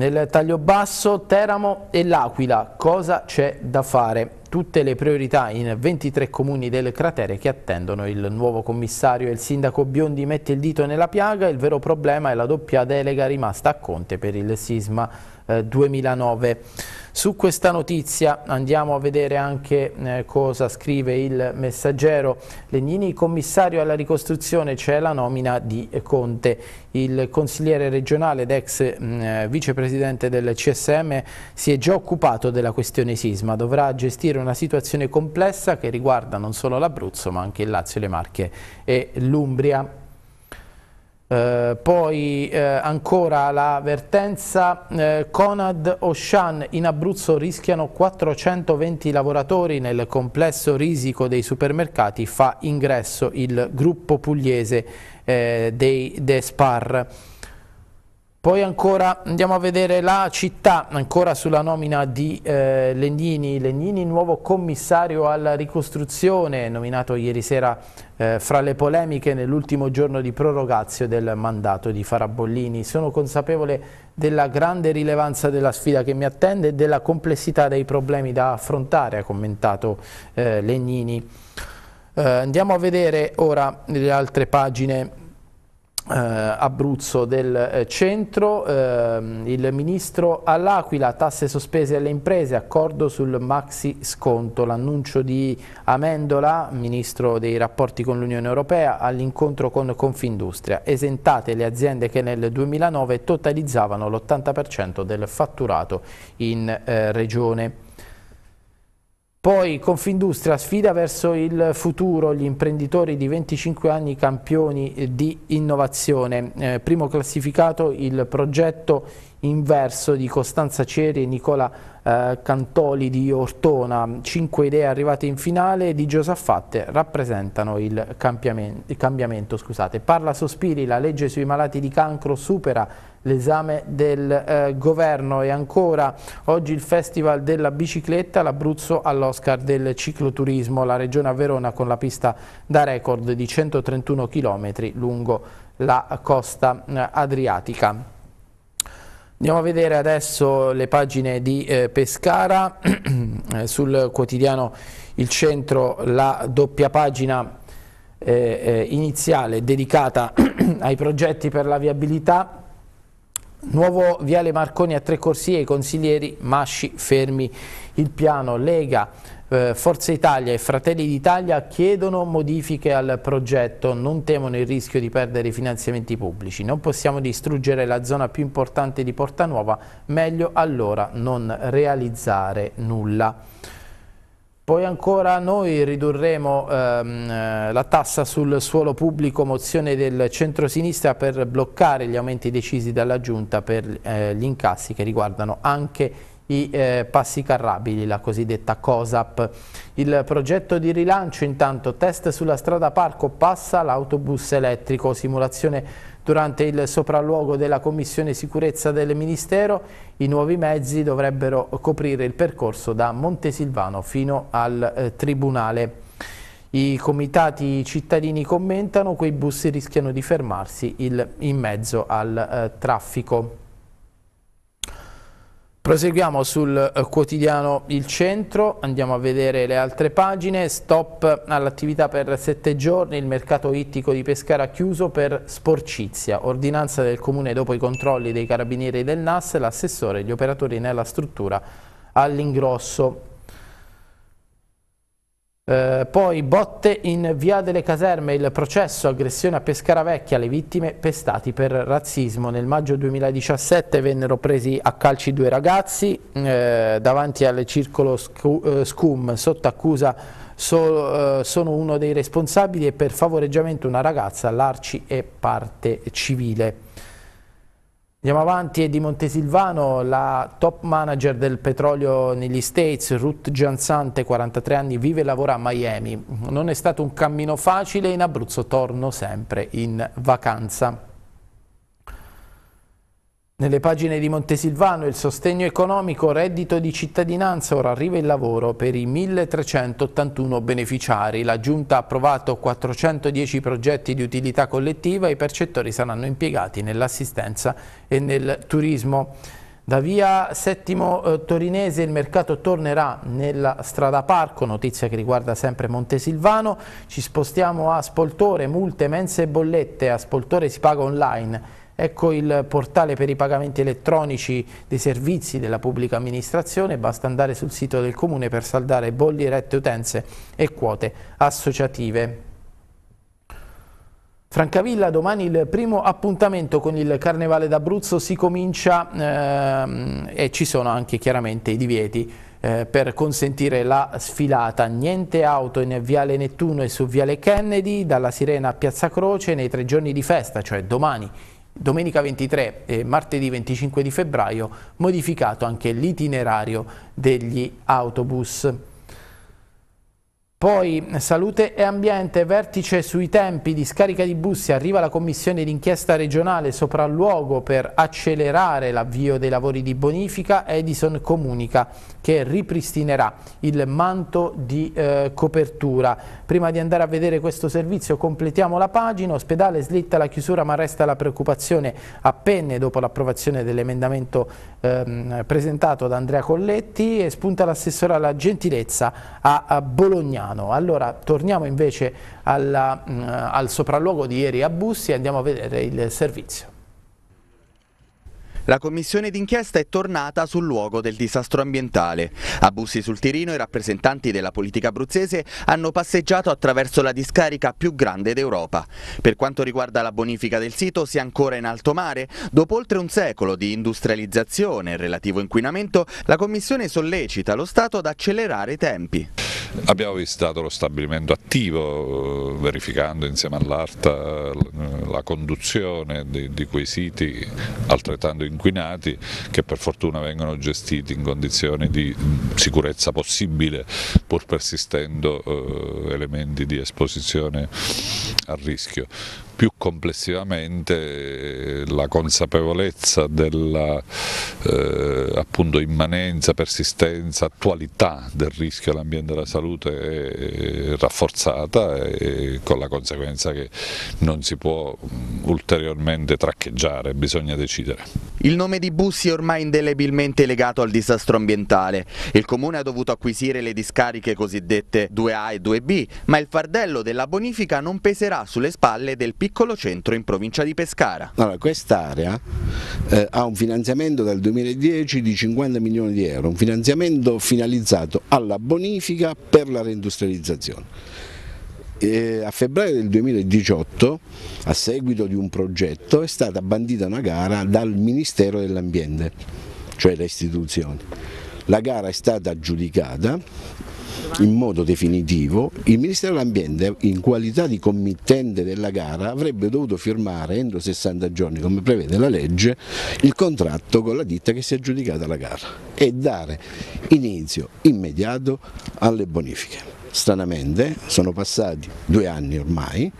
Nel taglio basso Teramo e L'Aquila, cosa c'è da fare? tutte le priorità in 23 comuni del cratere che attendono il nuovo commissario e il sindaco Biondi mette il dito nella piaga, il vero problema è la doppia delega rimasta a Conte per il sisma 2009. Eh, Su questa notizia andiamo a vedere anche eh, cosa scrive il messaggero. Legnini, commissario alla ricostruzione, c'è la nomina di Conte. Il consigliere regionale ed ex mm, eh, vicepresidente del CSM si è già occupato della questione sisma, dovrà gestire una situazione complessa che riguarda non solo l'Abruzzo ma anche il Lazio, le Marche e l'Umbria. Eh, poi eh, ancora l'avvertenza eh, Conad Oshan in Abruzzo rischiano 420 lavoratori nel complesso risico dei supermercati fa ingresso il gruppo pugliese eh, dei Despar. Poi ancora andiamo a vedere la città, ancora sulla nomina di eh, Legnini. Legnini, nuovo commissario alla ricostruzione, nominato ieri sera eh, fra le polemiche nell'ultimo giorno di prorogazio del mandato di Farabollini. Sono consapevole della grande rilevanza della sfida che mi attende e della complessità dei problemi da affrontare, ha commentato eh, Legnini. Eh, andiamo a vedere ora le altre pagine eh, Abruzzo del eh, centro, eh, il ministro all'Aquila, tasse sospese alle imprese, accordo sul maxi sconto, l'annuncio di Amendola, ministro dei rapporti con l'Unione Europea, all'incontro con Confindustria, esentate le aziende che nel 2009 totalizzavano l'80% del fatturato in eh, regione. Poi Confindustria sfida verso il futuro gli imprenditori di 25 anni campioni di innovazione. Eh, primo classificato il progetto inverso di Costanza Ceri e Nicola eh, Cantoli di Ortona. Cinque idee arrivate in finale di Giosaffatte rappresentano il, cambiamento. Il cambiamento scusate. Parla Sospiri, la legge sui malati di cancro supera l'esame del eh, governo e ancora oggi il festival della bicicletta, l'Abruzzo all'Oscar del cicloturismo, la regione a Verona con la pista da record di 131 km lungo la costa eh, adriatica. Andiamo a vedere adesso le pagine di eh, Pescara, eh, sul quotidiano Il Centro la doppia pagina eh, eh iniziale dedicata ai progetti per la viabilità, Nuovo Viale Marconi a tre corsie, i consiglieri Masci fermi il piano Lega eh, Forza Italia e Fratelli d'Italia chiedono modifiche al progetto, non temono il rischio di perdere i finanziamenti pubblici. Non possiamo distruggere la zona più importante di Porta Nuova, meglio allora non realizzare nulla. Poi ancora noi ridurremo ehm, eh, la tassa sul suolo pubblico, mozione del centro-sinistra per bloccare gli aumenti decisi dalla Giunta per eh, gli incassi che riguardano anche i i eh, passi carrabili, la cosiddetta COSAP. Il progetto di rilancio intanto test sulla strada parco passa l'autobus elettrico, simulazione Durante il sopralluogo della Commissione Sicurezza del Ministero, i nuovi mezzi dovrebbero coprire il percorso da Montesilvano fino al eh, Tribunale. I comitati cittadini commentano, quei bus rischiano di fermarsi il, in mezzo al eh, traffico. Proseguiamo sul eh, quotidiano Il Centro, andiamo a vedere le altre pagine, stop all'attività per sette giorni, il mercato ittico di Pescara chiuso per sporcizia, ordinanza del Comune dopo i controlli dei carabinieri del NAS, l'assessore e gli operatori nella struttura all'ingrosso. Eh, poi botte in via delle caserme, il processo aggressione a Pescara Vecchia, le vittime pestati per razzismo. Nel maggio 2017 vennero presi a calci due ragazzi eh, davanti al circolo eh, SCUM sotto accusa so, eh, sono uno dei responsabili e per favoreggiamento una ragazza, l'Arci è parte civile. Andiamo avanti e di Montesilvano, la top manager del petrolio negli States, Ruth Giansante, 43 anni, vive e lavora a Miami. Non è stato un cammino facile, in Abruzzo torno sempre in vacanza. Nelle pagine di Montesilvano il sostegno economico, reddito di cittadinanza, ora arriva il lavoro per i 1381 beneficiari. La Giunta ha approvato 410 progetti di utilità collettiva e i percettori saranno impiegati nell'assistenza e nel turismo. Da via Settimo eh, Torinese il mercato tornerà nella strada parco, notizia che riguarda sempre Montesilvano. Ci spostiamo a Spoltore, multe, mense e bollette. A Spoltore si paga online Ecco il portale per i pagamenti elettronici dei servizi della pubblica amministrazione, basta andare sul sito del Comune per saldare bolli, rette, utenze e quote associative. Francavilla, domani il primo appuntamento con il Carnevale d'Abruzzo si comincia ehm, e ci sono anche chiaramente i divieti eh, per consentire la sfilata. Niente auto in Viale Nettuno e su Viale Kennedy, dalla Sirena a Piazza Croce nei tre giorni di festa, cioè domani domenica 23 e martedì 25 di febbraio modificato anche l'itinerario degli autobus. Poi salute e ambiente, vertice sui tempi di scarica di bussi, arriva la commissione d'inchiesta regionale sopralluogo per accelerare l'avvio dei lavori di bonifica, Edison comunica che ripristinerà il manto di eh, copertura. Prima di andare a vedere questo servizio completiamo la pagina, ospedale slitta la chiusura ma resta la preoccupazione a penne dopo l'approvazione dell'emendamento ehm, presentato da Andrea Colletti e spunta l'assessore alla gentilezza a, a, Bolognano. Allora torniamo invece alla, mh, mm, al sopralluogo di ieri a Bussi e andiamo a vedere il servizio. La commissione d'inchiesta è tornata sul luogo del disastro ambientale. A Bussi sul Tirino i rappresentanti della politica abruzzese hanno passeggiato attraverso la discarica più grande d'Europa. Per quanto riguarda la bonifica del sito, si è ancora in alto mare. Dopo oltre un secolo di industrializzazione e relativo inquinamento, la commissione sollecita lo Stato ad accelerare i tempi. Abbiamo visitato lo stabilimento attivo eh, verificando insieme all'ARTA eh, la conduzione di, di, quei siti altrettanto inquinati che per fortuna vengono gestiti in condizioni di sicurezza possibile pur persistendo eh, elementi di esposizione a rischio più complessivamente la consapevolezza della eh, appunto, immanenza, persistenza, attualità del rischio all'ambiente e alla salute è eh, rafforzata e eh, con la conseguenza che non si può ulteriormente traccheggiare, bisogna decidere. Il nome di Bussi è ormai indelebilmente legato al disastro ambientale. Il comune ha dovuto acquisire le discariche cosiddette 2A e 2B, ma il fardello della bonifica non peserà sulle spalle del piccolo centro in provincia di Pescara. Allora, quest'area eh, ha un finanziamento dal 2010 di 50 milioni di euro, un finanziamento finalizzato alla bonifica per la reindustrializzazione. E a febbraio del 2018, a seguito di un progetto, è stata bandita una gara dal Ministero dell'Ambiente, cioè le istituzioni. La gara è stata aggiudicata in modo definitivo, il Ministero dell'Ambiente in qualità di committente della gara avrebbe dovuto firmare entro 60 giorni, come prevede la legge, il contratto con la ditta che si è aggiudicata la gara e dare inizio immediato alle bonifiche. Stranamente, sono passati due anni ormai,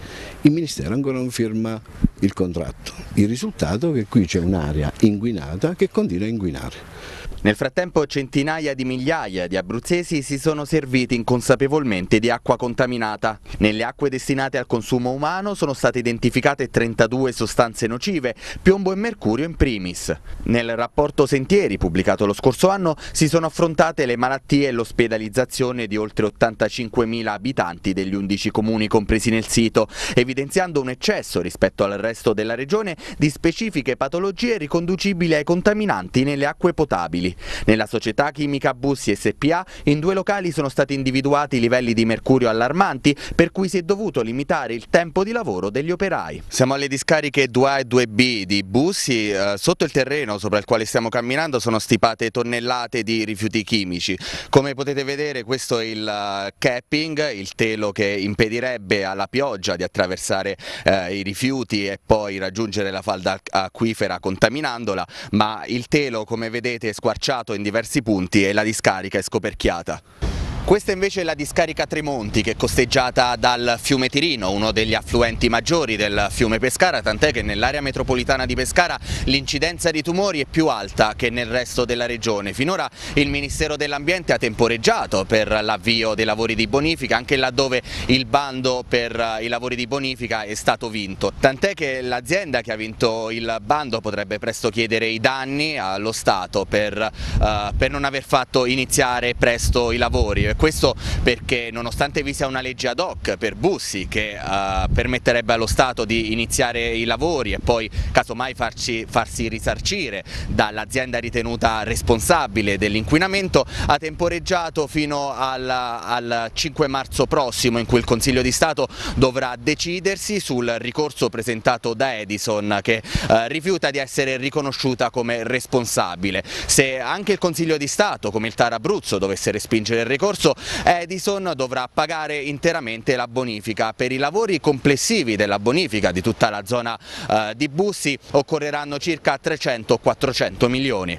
il Ministero ancora non firma il contratto. Il risultato è che qui c'è un'area inquinata che continua a inquinare. Nel frattempo centinaia di migliaia di abruzzesi si sono serviti inconsapevolmente di acqua contaminata. Nelle acque destinate al consumo umano sono state identificate 32 sostanze nocive, piombo e mercurio in primis. Nel rapporto Sentieri pubblicato lo scorso anno si sono affrontate le malattie e l'ospedalizzazione di oltre 85.000 abitanti degli 11 comuni compresi nel sito, evidenziando un eccesso rispetto al resto della regione di specifiche patologie riconducibili ai contaminanti nelle acque potabili rifiuti. Nella società chimica Bussi SPA in due locali sono stati individuati livelli di mercurio allarmanti per cui si è dovuto limitare il tempo di lavoro degli operai. Siamo alle discariche 2A e 2B di Bussi, eh, sotto il terreno sopra il quale stiamo camminando sono stipate tonnellate di rifiuti chimici. Come potete vedere questo è il eh, capping, il telo che impedirebbe alla pioggia di attraversare eh, i rifiuti e poi raggiungere la falda acquifera contaminandola, ma il telo come vedete è squarciato schiacciato in diversi punti e la discarica è scoperchiata. Questa invece è la discarica Tremonti che è costeggiata dal fiume Tirino, uno degli affluenti maggiori del fiume Pescara, tant'è che nell'area metropolitana di Pescara l'incidenza di tumori è più alta che nel resto della regione. Finora il Ministero dell'Ambiente ha temporeggiato per l'avvio dei lavori di bonifica, anche laddove il bando per eh, i lavori di bonifica è stato vinto. Tant'è che l'azienda che ha vinto il bando potrebbe presto chiedere i danni allo Stato per, eh, per non aver fatto iniziare presto i lavori questo perché nonostante vi sia una legge ad hoc per Bussi che eh, permetterebbe allo Stato di iniziare i lavori e poi casomai farci, farsi risarcire dall'azienda ritenuta responsabile dell'inquinamento, ha temporeggiato fino al, al 5 marzo prossimo in cui il Consiglio di Stato dovrà decidersi sul ricorso presentato da Edison che eh, rifiuta di essere riconosciuta come responsabile. Se anche il Consiglio di Stato, come il Tarabruzzo dovesse respingere il ricorso, scorso, Edison dovrà pagare interamente la bonifica. Per i lavori complessivi della bonifica di tutta la zona eh, di Bussi occorreranno circa 300-400 milioni.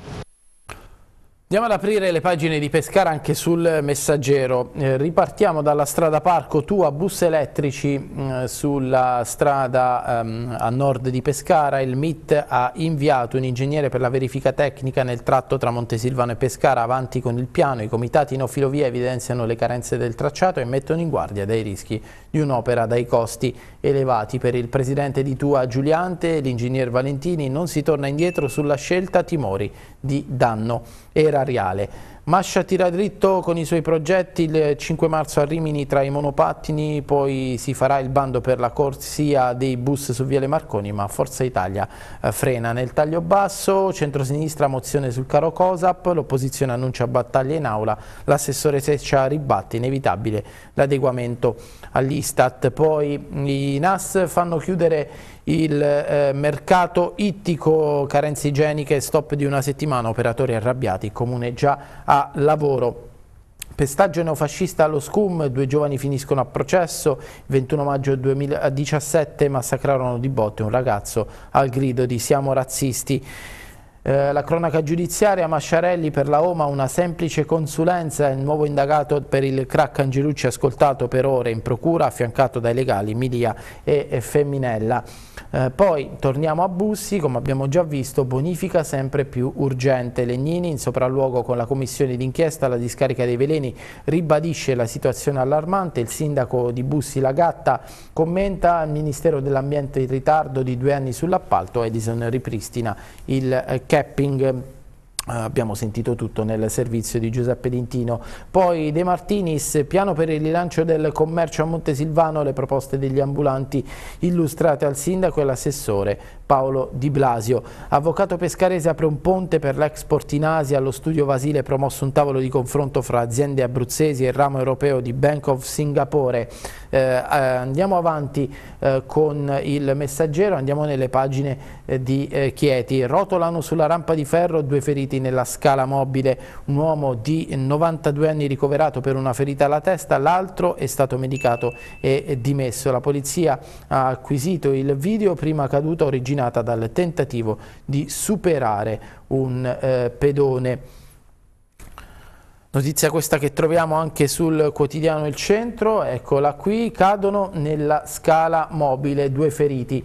Andiamo ad aprire le pagine di Pescara anche sul messaggero, eh, ripartiamo dalla strada Parco Tua, bus elettrici eh, sulla strada ehm, a nord di Pescara, il MIT ha inviato un ingegnere per la verifica tecnica nel tratto tra Montesilvano e Pescara, avanti con il piano, i comitati in ofilovia evidenziano le carenze del tracciato e mettono in guardia dai rischi di un'opera dai costi elevati. Per il presidente di Tua Giuliante, l'ingegner Valentini, non si torna indietro sulla scelta timori di danno. Era erariale. Mascia tira dritto con i suoi progetti il 5 marzo a Rimini tra i monopattini, poi si farà il bando per la corsia dei bus su Viale Marconi, ma Forza Italia eh, frena nel taglio basso, centrosinistra mozione sul caro Cosap, l'opposizione annuncia battaglia in aula, l'assessore Seccia ribatte inevitabile l'adeguamento all'Istat. Poi i NAS fanno chiudere il eh, mercato ittico, carenze igieniche, stop di una settimana, operatori arrabbiati, comune già a lavoro. Pestaggio neofascista allo SCUM, due giovani finiscono a processo, 21 maggio 2017 massacrarono di botte un ragazzo al grido di siamo razzisti. Eh, la cronaca giudiziaria Masciarelli per la Oma una semplice consulenza, il nuovo indagato per il crack Angelucci ascoltato per ore in procura affiancato dai legali Milia e Femminella. Eh, poi torniamo a Bussi, come abbiamo già visto, bonifica sempre più urgente. Legnini in sopralluogo con la commissione d'inchiesta alla discarica dei veleni ribadisce la situazione allarmante, il sindaco di Bussi La Gatta, commenta al Ministero dell'Ambiente il ritardo di due anni sull'appalto, Edison ripristina il eh, capping. Abbiamo sentito tutto nel servizio di Giuseppe Dintino. Poi De Martinis, piano per il rilancio del commercio a Montesilvano, le proposte degli ambulanti illustrate al sindaco e all'assessore Paolo Di Blasio. Avvocato Pescarese apre un ponte per l'export in Asia, allo studio Vasile promosso un tavolo di confronto fra aziende abruzzesi e il ramo europeo di Bank of Singapore. Eh, eh, andiamo avanti eh, con il messaggero, andiamo nelle pagine eh, di eh, Chieti. Rotolano sulla rampa di ferro, due feriti nella scala mobile, un uomo di 92 anni ricoverato per una ferita alla testa, l'altro è stato medicato e dimesso. La polizia ha acquisito il video prima caduta originale originata dal tentativo di superare un eh, pedone. Notizia questa che troviamo anche sul quotidiano Il Centro, eccola qui, cadono nella scala mobile due feriti.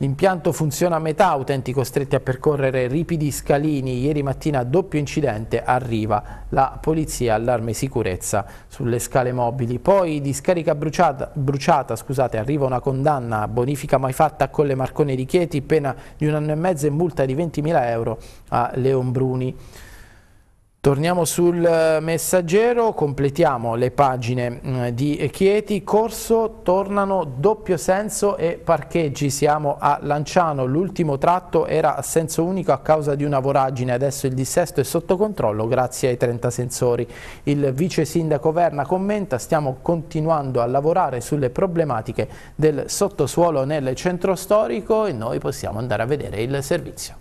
L'impianto funziona a metà, utenti costretti a percorrere ripidi scalini. Ieri mattina doppio incidente, arriva la polizia, allarme sicurezza sulle scale mobili. Poi di scarica bruciata, bruciata scusate, arriva una condanna, bonifica mai fatta con le Marconi di Chieti, pena di un anno e mezzo e multa di 20.000 euro a Leon Bruni. Torniamo sul eh, messaggero, completiamo le pagine mm, di Chieti, corso, tornano doppio senso e parcheggi, siamo a Lanciano, l'ultimo tratto era a senso unico a causa di una voragine, adesso il dissesto è sotto controllo grazie ai 30 sensori. Il vice sindaco Verna commenta, stiamo continuando a lavorare sulle problematiche del sottosuolo nel centro storico e noi possiamo andare a vedere il servizio.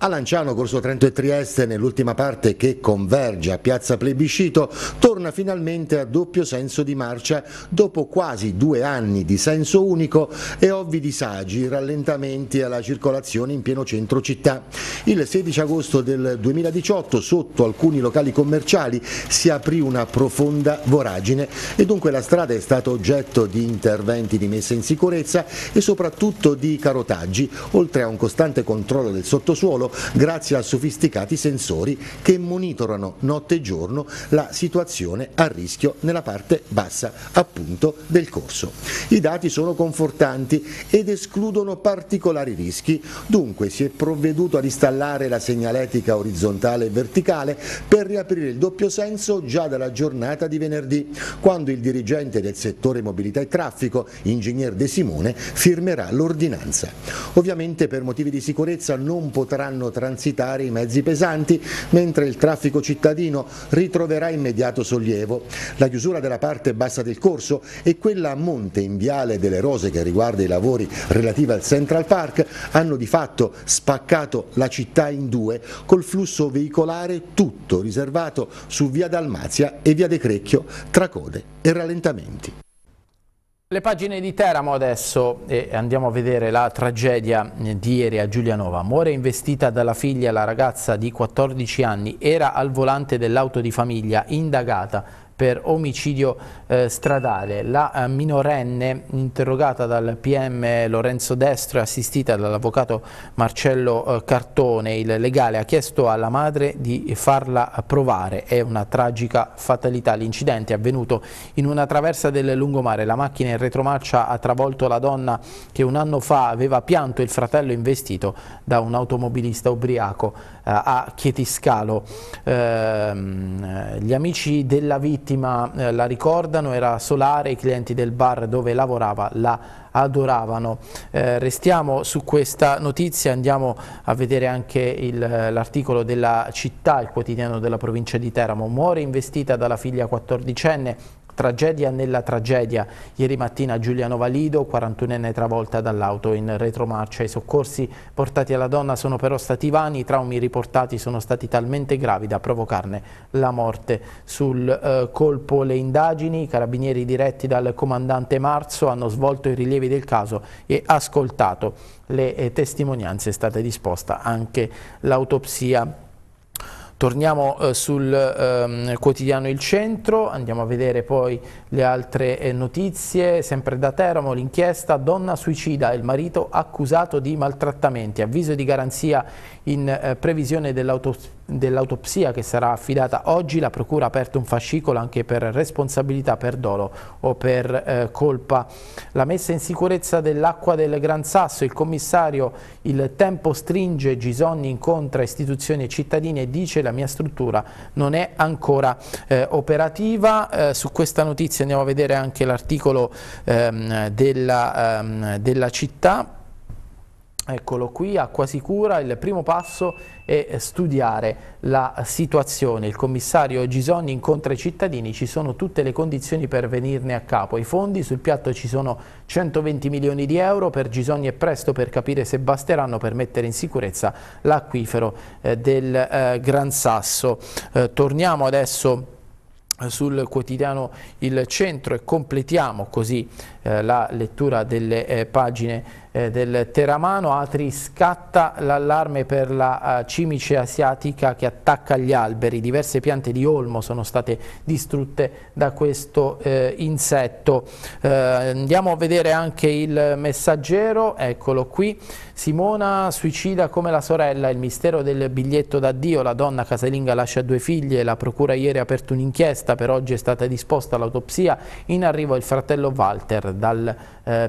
A Lanciano, Corso Trento e Trieste, nell'ultima parte che converge a Piazza Plebiscito, torna finalmente a doppio senso di marcia dopo quasi due anni di senso unico e ovvi disagi, rallentamenti alla circolazione in pieno centro città. Il 16 agosto del 2018 sotto alcuni locali commerciali si aprì una profonda voragine e dunque la strada è stata oggetto di interventi di messa in sicurezza e soprattutto di carotaggi, oltre a un costante controllo del sottosuolo lavoro grazie a sofisticati sensori che monitorano notte e giorno la situazione a rischio nella parte bassa appunto del corso. I dati sono confortanti ed escludono particolari rischi, dunque si è provveduto ad installare la segnaletica orizzontale e verticale per riaprire il doppio senso già dalla giornata di venerdì, quando il dirigente del settore mobilità e traffico, ingegner De Simone, firmerà l'ordinanza. Ovviamente per motivi di sicurezza non potranno potranno transitare i mezzi pesanti, mentre il traffico cittadino ritroverà immediato sollievo. La chiusura della parte bassa del corso e quella a monte in Viale delle Rose che riguarda i lavori relativi al Central Park hanno di fatto spaccato la città in due col flusso veicolare tutto riservato su via Dalmazia e via De Crecchio tra code e rallentamenti. Le pagine di Teramo adesso e andiamo a vedere la tragedia di ieri a Giulianova. Muore investita dalla figlia la ragazza di 14 anni, era al volante dell'auto di famiglia, indagata per omicidio eh, stradale. La eh, minorenne interrogata dal PM Lorenzo Destro e assistita dall'avvocato Marcello eh, Cartone, il legale, ha chiesto alla madre di farla provare. È una tragica fatalità. L'incidente è avvenuto in una traversa del lungomare. La macchina in retromarcia ha travolto la donna che un anno fa aveva pianto il fratello investito da un automobilista ubriaco eh, a Chietiscalo. Ehm, gli amici della vittima la ricordano Cardano era solare, i clienti del bar dove lavorava la adoravano. Eh, restiamo su questa notizia, andiamo a vedere anche l'articolo della città, il quotidiano della provincia di Teramo. Muore investita dalla figlia 14enne Tragedia nella tragedia. Ieri mattina Giuliano Valido, 41enne travolta dall'auto in retromarcia. I soccorsi portati alla donna sono però stati vani, i traumi riportati sono stati talmente gravi da provocarne la morte. Sul eh, colpo le indagini, i carabinieri diretti dal comandante Marzo hanno svolto i rilievi del caso e ascoltato le eh, testimonianze. È stata disposta anche l'autopsia Torniamo eh, sul ehm, quotidiano Il Centro, andiamo a vedere poi le altre eh, notizie, sempre da Teramo, l'inchiesta donna suicida, il marito accusato di maltrattamenti, avviso di garanzia in eh, previsione dell'autospettazione dell'autopsia che sarà affidata oggi, la Procura ha aperto un fascicolo anche per responsabilità per dolo o per eh, colpa. La messa in sicurezza dell'acqua del Gran Sasso, il commissario il tempo stringe, Gisonni incontra istituzioni e cittadini e dice la mia struttura non è ancora eh, operativa. Eh, su questa notizia andiamo a vedere anche l'articolo ehm, della, ehm, della città Eccolo qui, acqua sicura, il primo passo è studiare la situazione. Il commissario Gisoni incontra i cittadini, ci sono tutte le condizioni per venirne a capo. I fondi sul piatto ci sono 120 milioni di euro, per Gisoni è presto per capire se basteranno per mettere in sicurezza l'acquifero eh, del eh, Gran Sasso. Eh, torniamo adesso sul quotidiano Il Centro e completiamo così la lettura delle pagine eh, del Teramano, Atri scatta l'allarme per la uh, cimice asiatica che attacca gli alberi, diverse piante di olmo sono state distrutte da questo uh, insetto. Uh, andiamo a vedere anche il messaggero, eccolo qui, Simona suicida come la sorella, il mistero del biglietto d'addio, la donna casalinga lascia due figlie, la procura ieri ha aperto un'inchiesta, per oggi è stata disposta l'autopsia, in arrivo il fratello Walter dal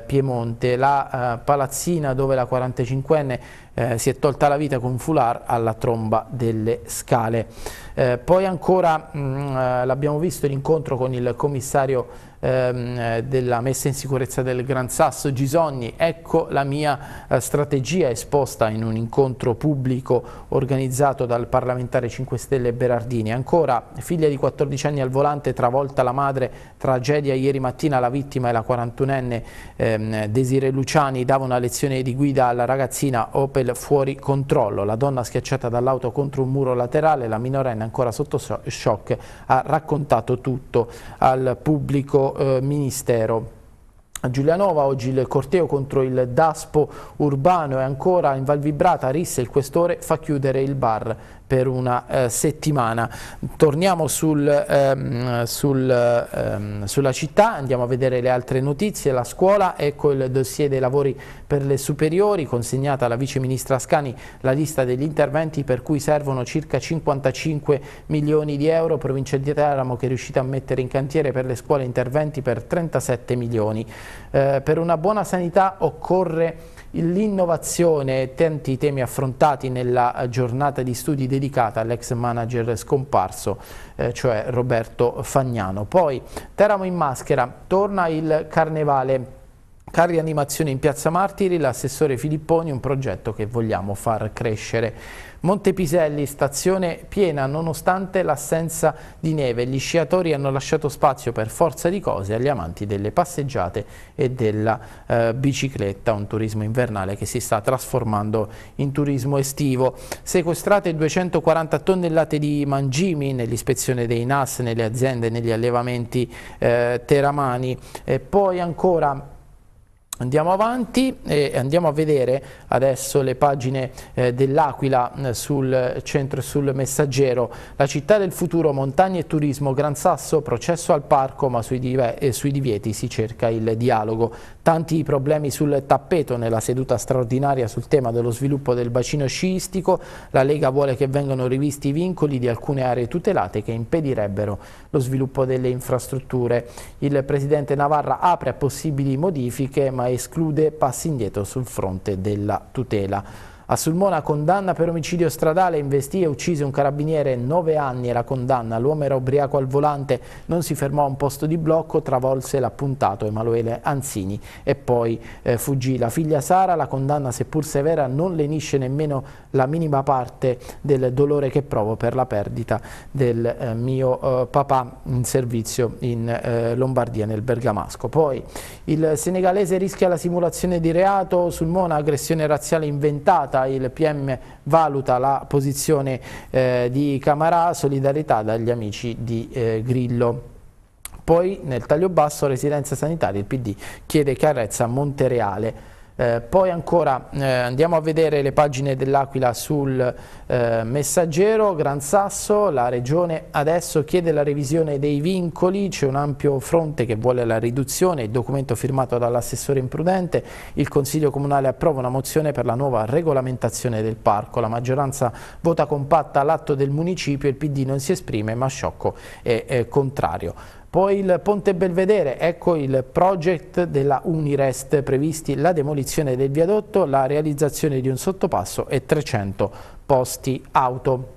Piemonte. La, palazzina dove la 45enne eh, si è tolta la vita con foulard alla tromba delle scale. Eh, poi ancora mm, eh, l'abbiamo visto l'incontro con il commissario ehm, della messa in sicurezza del Gran Sasso, Gisogni, ecco la mia eh, strategia esposta in un incontro pubblico organizzato dal parlamentare 5 Stelle Berardini. Ancora, figlia di 14 anni al volante, travolta la madre, tragedia ieri mattina, la vittima e la 41enne ehm, Desire Luciani dava una lezione di guida alla ragazzina Opel fuori controllo, la donna schiacciata dall'auto contro un muro laterale, la minorenne ancora sotto shock ha raccontato tutto al pubblico eh, Ministero. A Giulianova oggi il corteo contro il Daspo urbano è ancora in Val Vibrata Risse, il questore, fa chiudere il bar per una eh, settimana. Torniamo sul, ehm, sul, ehm, sulla città, andiamo a vedere le altre notizie, la scuola, ecco il dossier dei lavori per le superiori, consegnata alla vice ministra Ascani la lista degli interventi per cui servono circa 55 milioni di euro, provincia di Teramo che è riuscita a mettere in cantiere per le scuole interventi per 37 milioni. Eh, per una buona sanità occorre l'innovazione e tanti temi affrontati nella eh, giornata di studi dedicata all'ex manager scomparso, eh, cioè Roberto Fagnano. Poi Teramo in maschera, torna il carnevale Carri animazione in Piazza Martiri, l'assessore Filipponi, un progetto che vogliamo far crescere. Montepiselli, stazione piena nonostante l'assenza di neve. Gli sciatori hanno lasciato spazio per forza di cose agli amanti delle passeggiate e della eh, bicicletta, un turismo invernale che si sta trasformando in turismo estivo. Sequestrate 240 tonnellate di mangimi nell'ispezione dei NAS, nelle aziende, negli allevamenti eh, teramani. E poi ancora Andiamo avanti e andiamo a vedere adesso le pagine eh, dell'Aquila eh, sul centro e sul messaggero. La città del futuro, montagne e turismo, Gran Sasso, processo al parco ma sui, eh, sui divieti si cerca il dialogo. Tanti problemi sul tappeto nella seduta straordinaria sul tema dello sviluppo del bacino sciistico. La Lega vuole che vengano rivisti i vincoli di alcune aree tutelate che impedirebbero lo sviluppo delle infrastrutture. Il presidente Navarra apre a possibili modifiche ma esclude passi indietro sul fronte della tutela. A Sulmona condanna per omicidio stradale, investì e uccise un carabiniere, 9 anni era condanna, l'uomo era ubriaco al volante, non si fermò a un posto di blocco, travolse l'appuntato Emanuele Anzini e poi eh, fuggì. La figlia Sara, la condanna seppur severa, non lenisce nemmeno la minima parte del dolore che provo per la perdita del eh, mio eh, papà in servizio in eh, Lombardia, nel Bergamasco. Poi il senegalese rischia la simulazione di reato, Sulmona aggressione razziale inventata, giornata il PM valuta la posizione eh, di Camarà, solidarietà dagli amici di eh, Grillo. Poi nel taglio basso residenza sanitaria il PD chiede chiarezza a Montereale. Eh, poi ancora eh, andiamo a vedere le pagine dell'Aquila sul eh, messaggero, Gran Sasso, la regione adesso chiede la revisione dei vincoli, c'è un ampio fronte che vuole la riduzione, il documento firmato dall'assessore imprudente, il Consiglio Comunale approva una mozione per la nuova regolamentazione del parco, la maggioranza vota compatta l'atto del municipio, il PD non si esprime ma Sciocco è, è contrario. Poi il Ponte Belvedere, ecco il project della Unirest, previsti la demolizione del viadotto, la realizzazione di un sottopasso e 300 posti auto.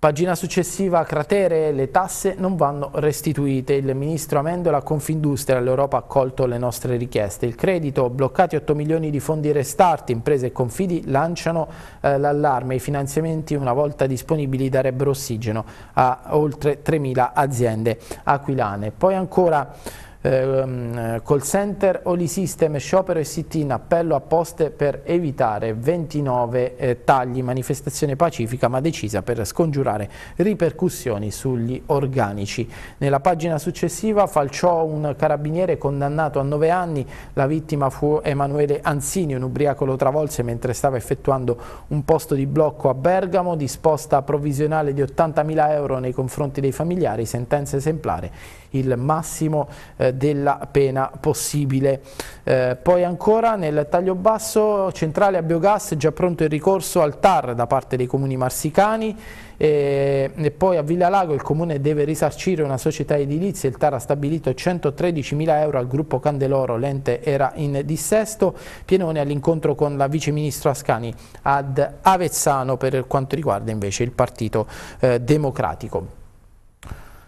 Pagina successiva, cratere, le tasse non vanno restituite. Il ministro Amendola Confindustria all'Europa ha accolto le nostre richieste. Il credito, bloccati 8 milioni di fondi restart, imprese e confidi lanciano eh, l'allarme. I finanziamenti una volta disponibili darebbero ossigeno a oltre 3.000 aziende aquilane. Poi ancora eh, call center, Oli System, sciopero e sit in appello a poste per evitare 29 eh, tagli, manifestazione pacifica ma decisa per scongiurare ripercussioni sugli organici. Nella pagina successiva falciò un carabiniere condannato a 9 anni, la vittima fu Emanuele Anzini, un ubriaco lo travolse mentre stava effettuando un posto di blocco a Bergamo, disposta provvisionale di 80.000 euro nei confronti dei familiari, sentenza esemplare il massimo eh, della pena possibile. Eh, poi ancora nel taglio basso centrale a biogas già pronto il ricorso al TAR da parte dei comuni marsicani e, eh, e poi a Villa Lago il comune deve risarcire una società edilizia, il TAR ha stabilito 113 mila euro al gruppo Candeloro, l'ente era in dissesto, Pienone all'incontro con la viceministro Ascani ad Avezzano per quanto riguarda invece il Partito eh, Democratico.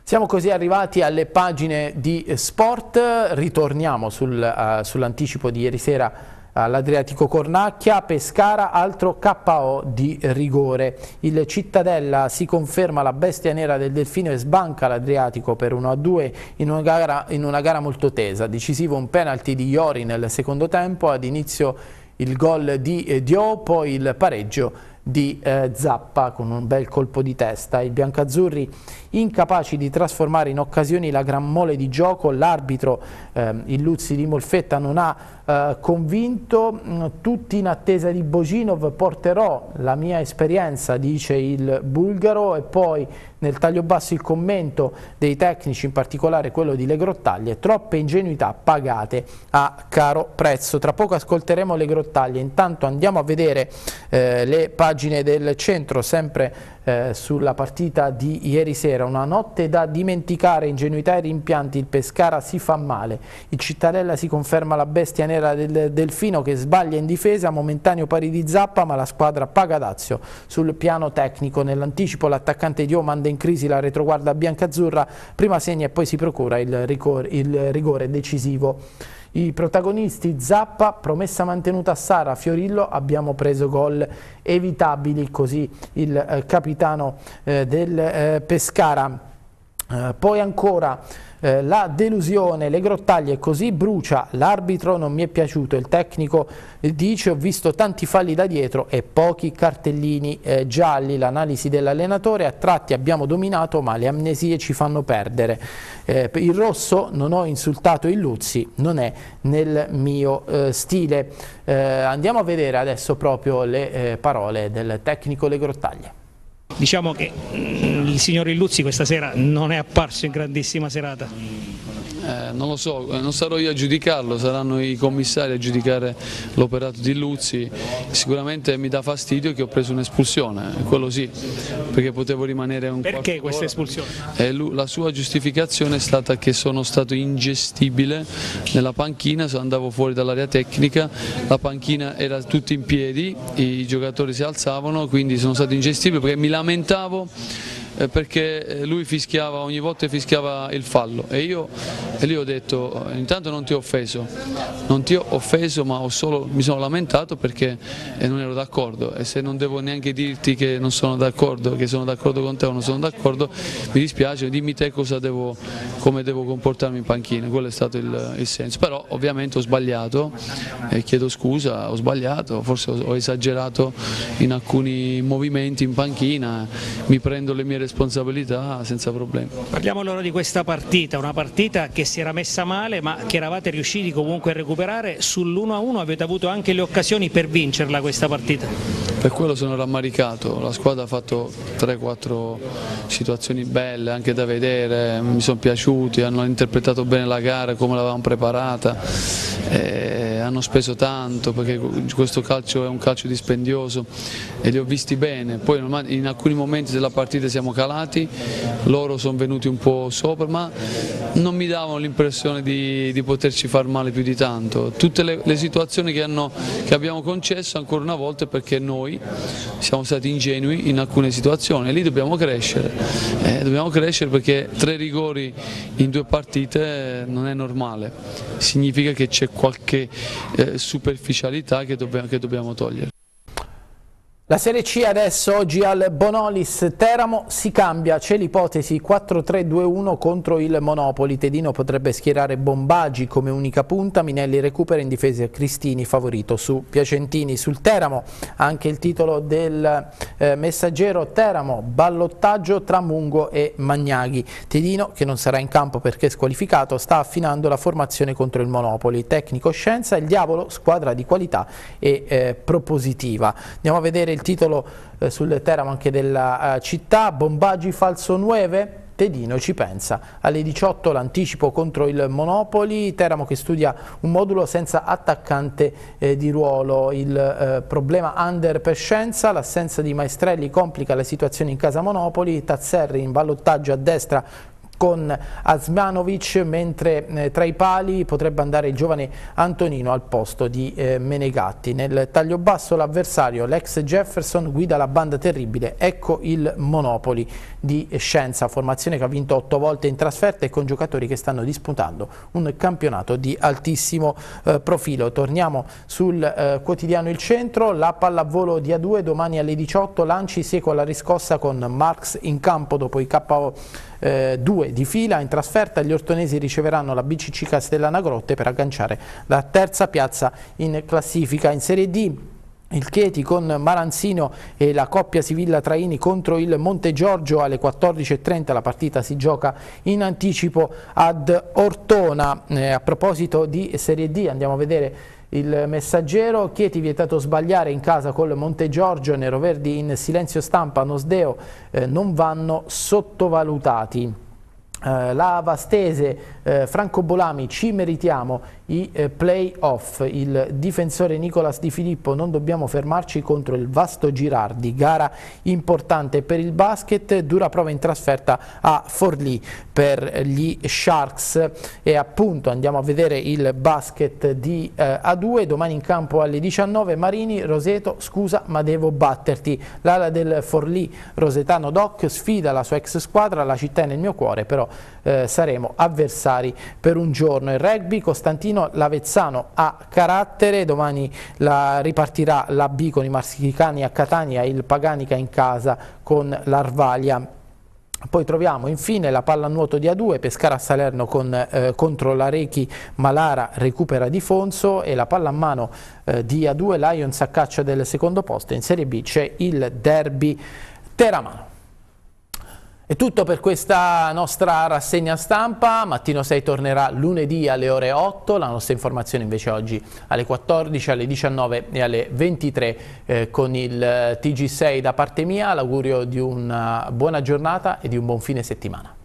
Siamo così arrivati alle pagine di sport, ritorniamo sul, uh, sull'anticipo di ieri sera all'Adriatico Cornacchia, Pescara, altro KO di rigore. Il Cittadella si conferma la bestia nera del Delfino e sbanca l'Adriatico per 1-2 in, in, una gara molto tesa. Decisivo un penalty di Iori nel secondo tempo, ad inizio il gol di eh, Dio, poi il pareggio di eh, Zappa con un bel colpo di testa. I biancazzurri incapaci di trasformare in occasioni la gran mole di gioco, l'arbitro eh, Luzzi di Molfetta non ha eh, convinto, mm, tutti in attesa di Boginov porterò la mia esperienza, dice il bulgaro, e poi nel taglio basso il commento dei tecnici, in particolare quello di Le Grottaglie, troppe ingenuità pagate a caro prezzo. Tra poco ascolteremo Le Grottaglie, intanto andiamo a vedere eh, le pagine del centro, sempre eh, sulla partita di ieri sera, una notte da dimenticare, ingenuità e rimpianti, il Pescara si fa male, il Cittadella si conferma la bestia nera del Delfino che sbaglia in difesa, momentaneo pari di Zappa ma la squadra paga Dazio sul piano tecnico, nell'anticipo l'attaccante di manda in crisi la retroguarda biancazzurra, prima segna e poi si procura il, il rigore decisivo. I protagonisti Zappa, promessa mantenuta a Sara, Fiorillo, abbiamo preso gol evitabili, così il eh, capitano eh, del eh, Pescara. Eh, poi ancora eh, la delusione, le grottaglie così brucia, l'arbitro non mi è piaciuto, il tecnico dice ho visto tanti falli da dietro e pochi cartellini eh, gialli, l'analisi dell'allenatore a tratti abbiamo dominato ma le amnesie ci fanno perdere, eh, il rosso non ho insultato il Luzzi, non è nel mio eh, stile. andiamo a vedere adesso proprio le parole del tecnico Le Grottaglie. Diciamo che mm, il signor Illuzzi questa sera non è apparso in grandissima serata. Eh, non lo so, eh, non sarò io a giudicarlo, saranno i commissari a giudicare l'operato di Luzzi, sicuramente mi dà fastidio che ho preso un'espulsione, quello sì, perché potevo rimanere un po'. Perché questa espulsione? Eh, la sua giustificazione è stata che sono stato ingestibile nella panchina, andavo fuori dall'area tecnica, la panchina era tutta in piedi, i giocatori si alzavano, quindi sono stato ingestibile perché mi lamentavo eh, perché eh, lui fischiava, ogni volta fischiava il fallo e io e lì ho detto intanto non ti ho offeso, non ti ho offeso ma ho solo, mi sono lamentato perché eh, non ero d'accordo e se non devo neanche dirti che non sono d'accordo, che sono d'accordo con te o non sono d'accordo, mi dispiace, dimmi te devo, come devo comportarmi in panchina, quello è stato il, il senso, però ovviamente ho sbagliato e chiedo scusa, ho sbagliato, forse ho, ho esagerato in alcuni movimenti in panchina, mi prendo le mie responsabilità responsabilità senza problemi. Parliamo allora di questa partita, una partita che si era messa male ma che eravate riusciti comunque a recuperare, sull'1-1 avete avuto anche le occasioni per vincerla questa partita? Per quello sono rammaricato, la squadra ha fatto 3-4 situazioni belle anche da vedere, mi sono piaciuti, hanno interpretato bene la gara come l'avevamo preparata, eh, hanno speso tanto perché questo calcio è un calcio dispendioso e li ho visti bene, poi in alcuni momenti della partita siamo calati, loro sono venuti un po' sopra, ma non mi davano l'impressione di, di, poterci far male più di tanto. Tutte le, le situazioni che, hanno, che, abbiamo concesso ancora una volta è perché noi siamo stati ingenui in alcune situazioni e lì dobbiamo crescere, eh, dobbiamo crescere perché tre rigori in due partite eh, non è normale, significa che c'è qualche eh, superficialità che dobbiamo, che dobbiamo togliere. La Serie C adesso oggi al Bonolis Teramo si cambia, c'è l'ipotesi 4-3-2-1 contro il Monopoli, Tedino potrebbe schierare Bombagi come unica punta, Minelli recupera in difesa Cristini favorito su Piacentini. Sul Teramo anche il titolo del eh, messaggero Teramo, ballottaggio tra Mungo e Magnaghi. Tedino che non sarà in campo perché squalificato sta affinando la formazione contro il Monopoli, tecnico scienza, il diavolo squadra di qualità e eh, propositiva. Andiamo a vedere il titolo eh, sul Teramo anche della eh, città, Bombaggi falso 9. Tedino ci pensa. Alle 18 l'anticipo contro il Monopoli, Teramo che studia un modulo senza attaccante eh, di ruolo. Il eh, problema under per Scienza, l'assenza di Maestrelli complica la situazione in casa Monopoli, Tazzerri in ballottaggio a destra con Asmanovic, mentre eh, tra i pali potrebbe andare il giovane Antonino al posto di eh, Menegatti. Nel taglio basso l'avversario, l'ex Jefferson, guida la banda terribile, ecco il Monopoli di Scienza, formazione che ha vinto otto volte in trasferta e con giocatori che stanno disputando un campionato di altissimo eh, profilo. Torniamo sul quotidiano Il Centro, la pallavolo di A2 domani alle 18, Lanci seco alla riscossa con Marx in campo dopo i KO eh, due di fila. In trasferta gli ortonesi riceveranno la BCC Castellana Grotte per agganciare la terza piazza in classifica. In Serie D il Chieti con Maranzino e la coppia Sivilla-Traini contro il Monte Giorgio alle 14.30, la partita si gioca in anticipo ad Ortona. Eh, a proposito di Serie D andiamo a vedere il messaggero, Chieti vietato sbagliare in casa col Monte Giorgio, Nero Verdi in silenzio stampa, Nosdeo eh, non vanno sottovalutati. Eh, la Vastese, eh, Franco Bolami, ci meritiamo i eh, playoff. Il difensore Nicolas Di Filippo, non dobbiamo fermarci contro il Vasto Girardi, gara importante per il basket, dura prova in trasferta a Forlì per gli Sharks e appunto andiamo a vedere il basket di eh, A2, domani in campo alle 19 Marini, Roseto, scusa ma devo batterti, l'ala del Forlì Rosetano Doc sfida la sua ex squadra, la città è nel mio cuore però eh, saremo avversari per un giorno, il rugby Costantino Torino, l'Avezzano ha carattere, domani la ripartirà la B con i Marsicani a Catania, il Paganica in casa con l'Arvaglia. Poi troviamo infine la pallanuoto di A2, Pescara Salerno con, eh, contro l'Arechi, Malara recupera Di Fonso e la pallamano eh, di A2, Lions a caccia del secondo posto. In Serie B c'è il derby Teramano. È tutto per questa nostra rassegna stampa, Mattino 6 tornerà lunedì alle ore 8, la nostra informazione invece oggi alle 14, alle 19 e alle 23 eh, con il eh, TG6 da parte mia, l'augurio di una buona giornata e di un buon fine settimana.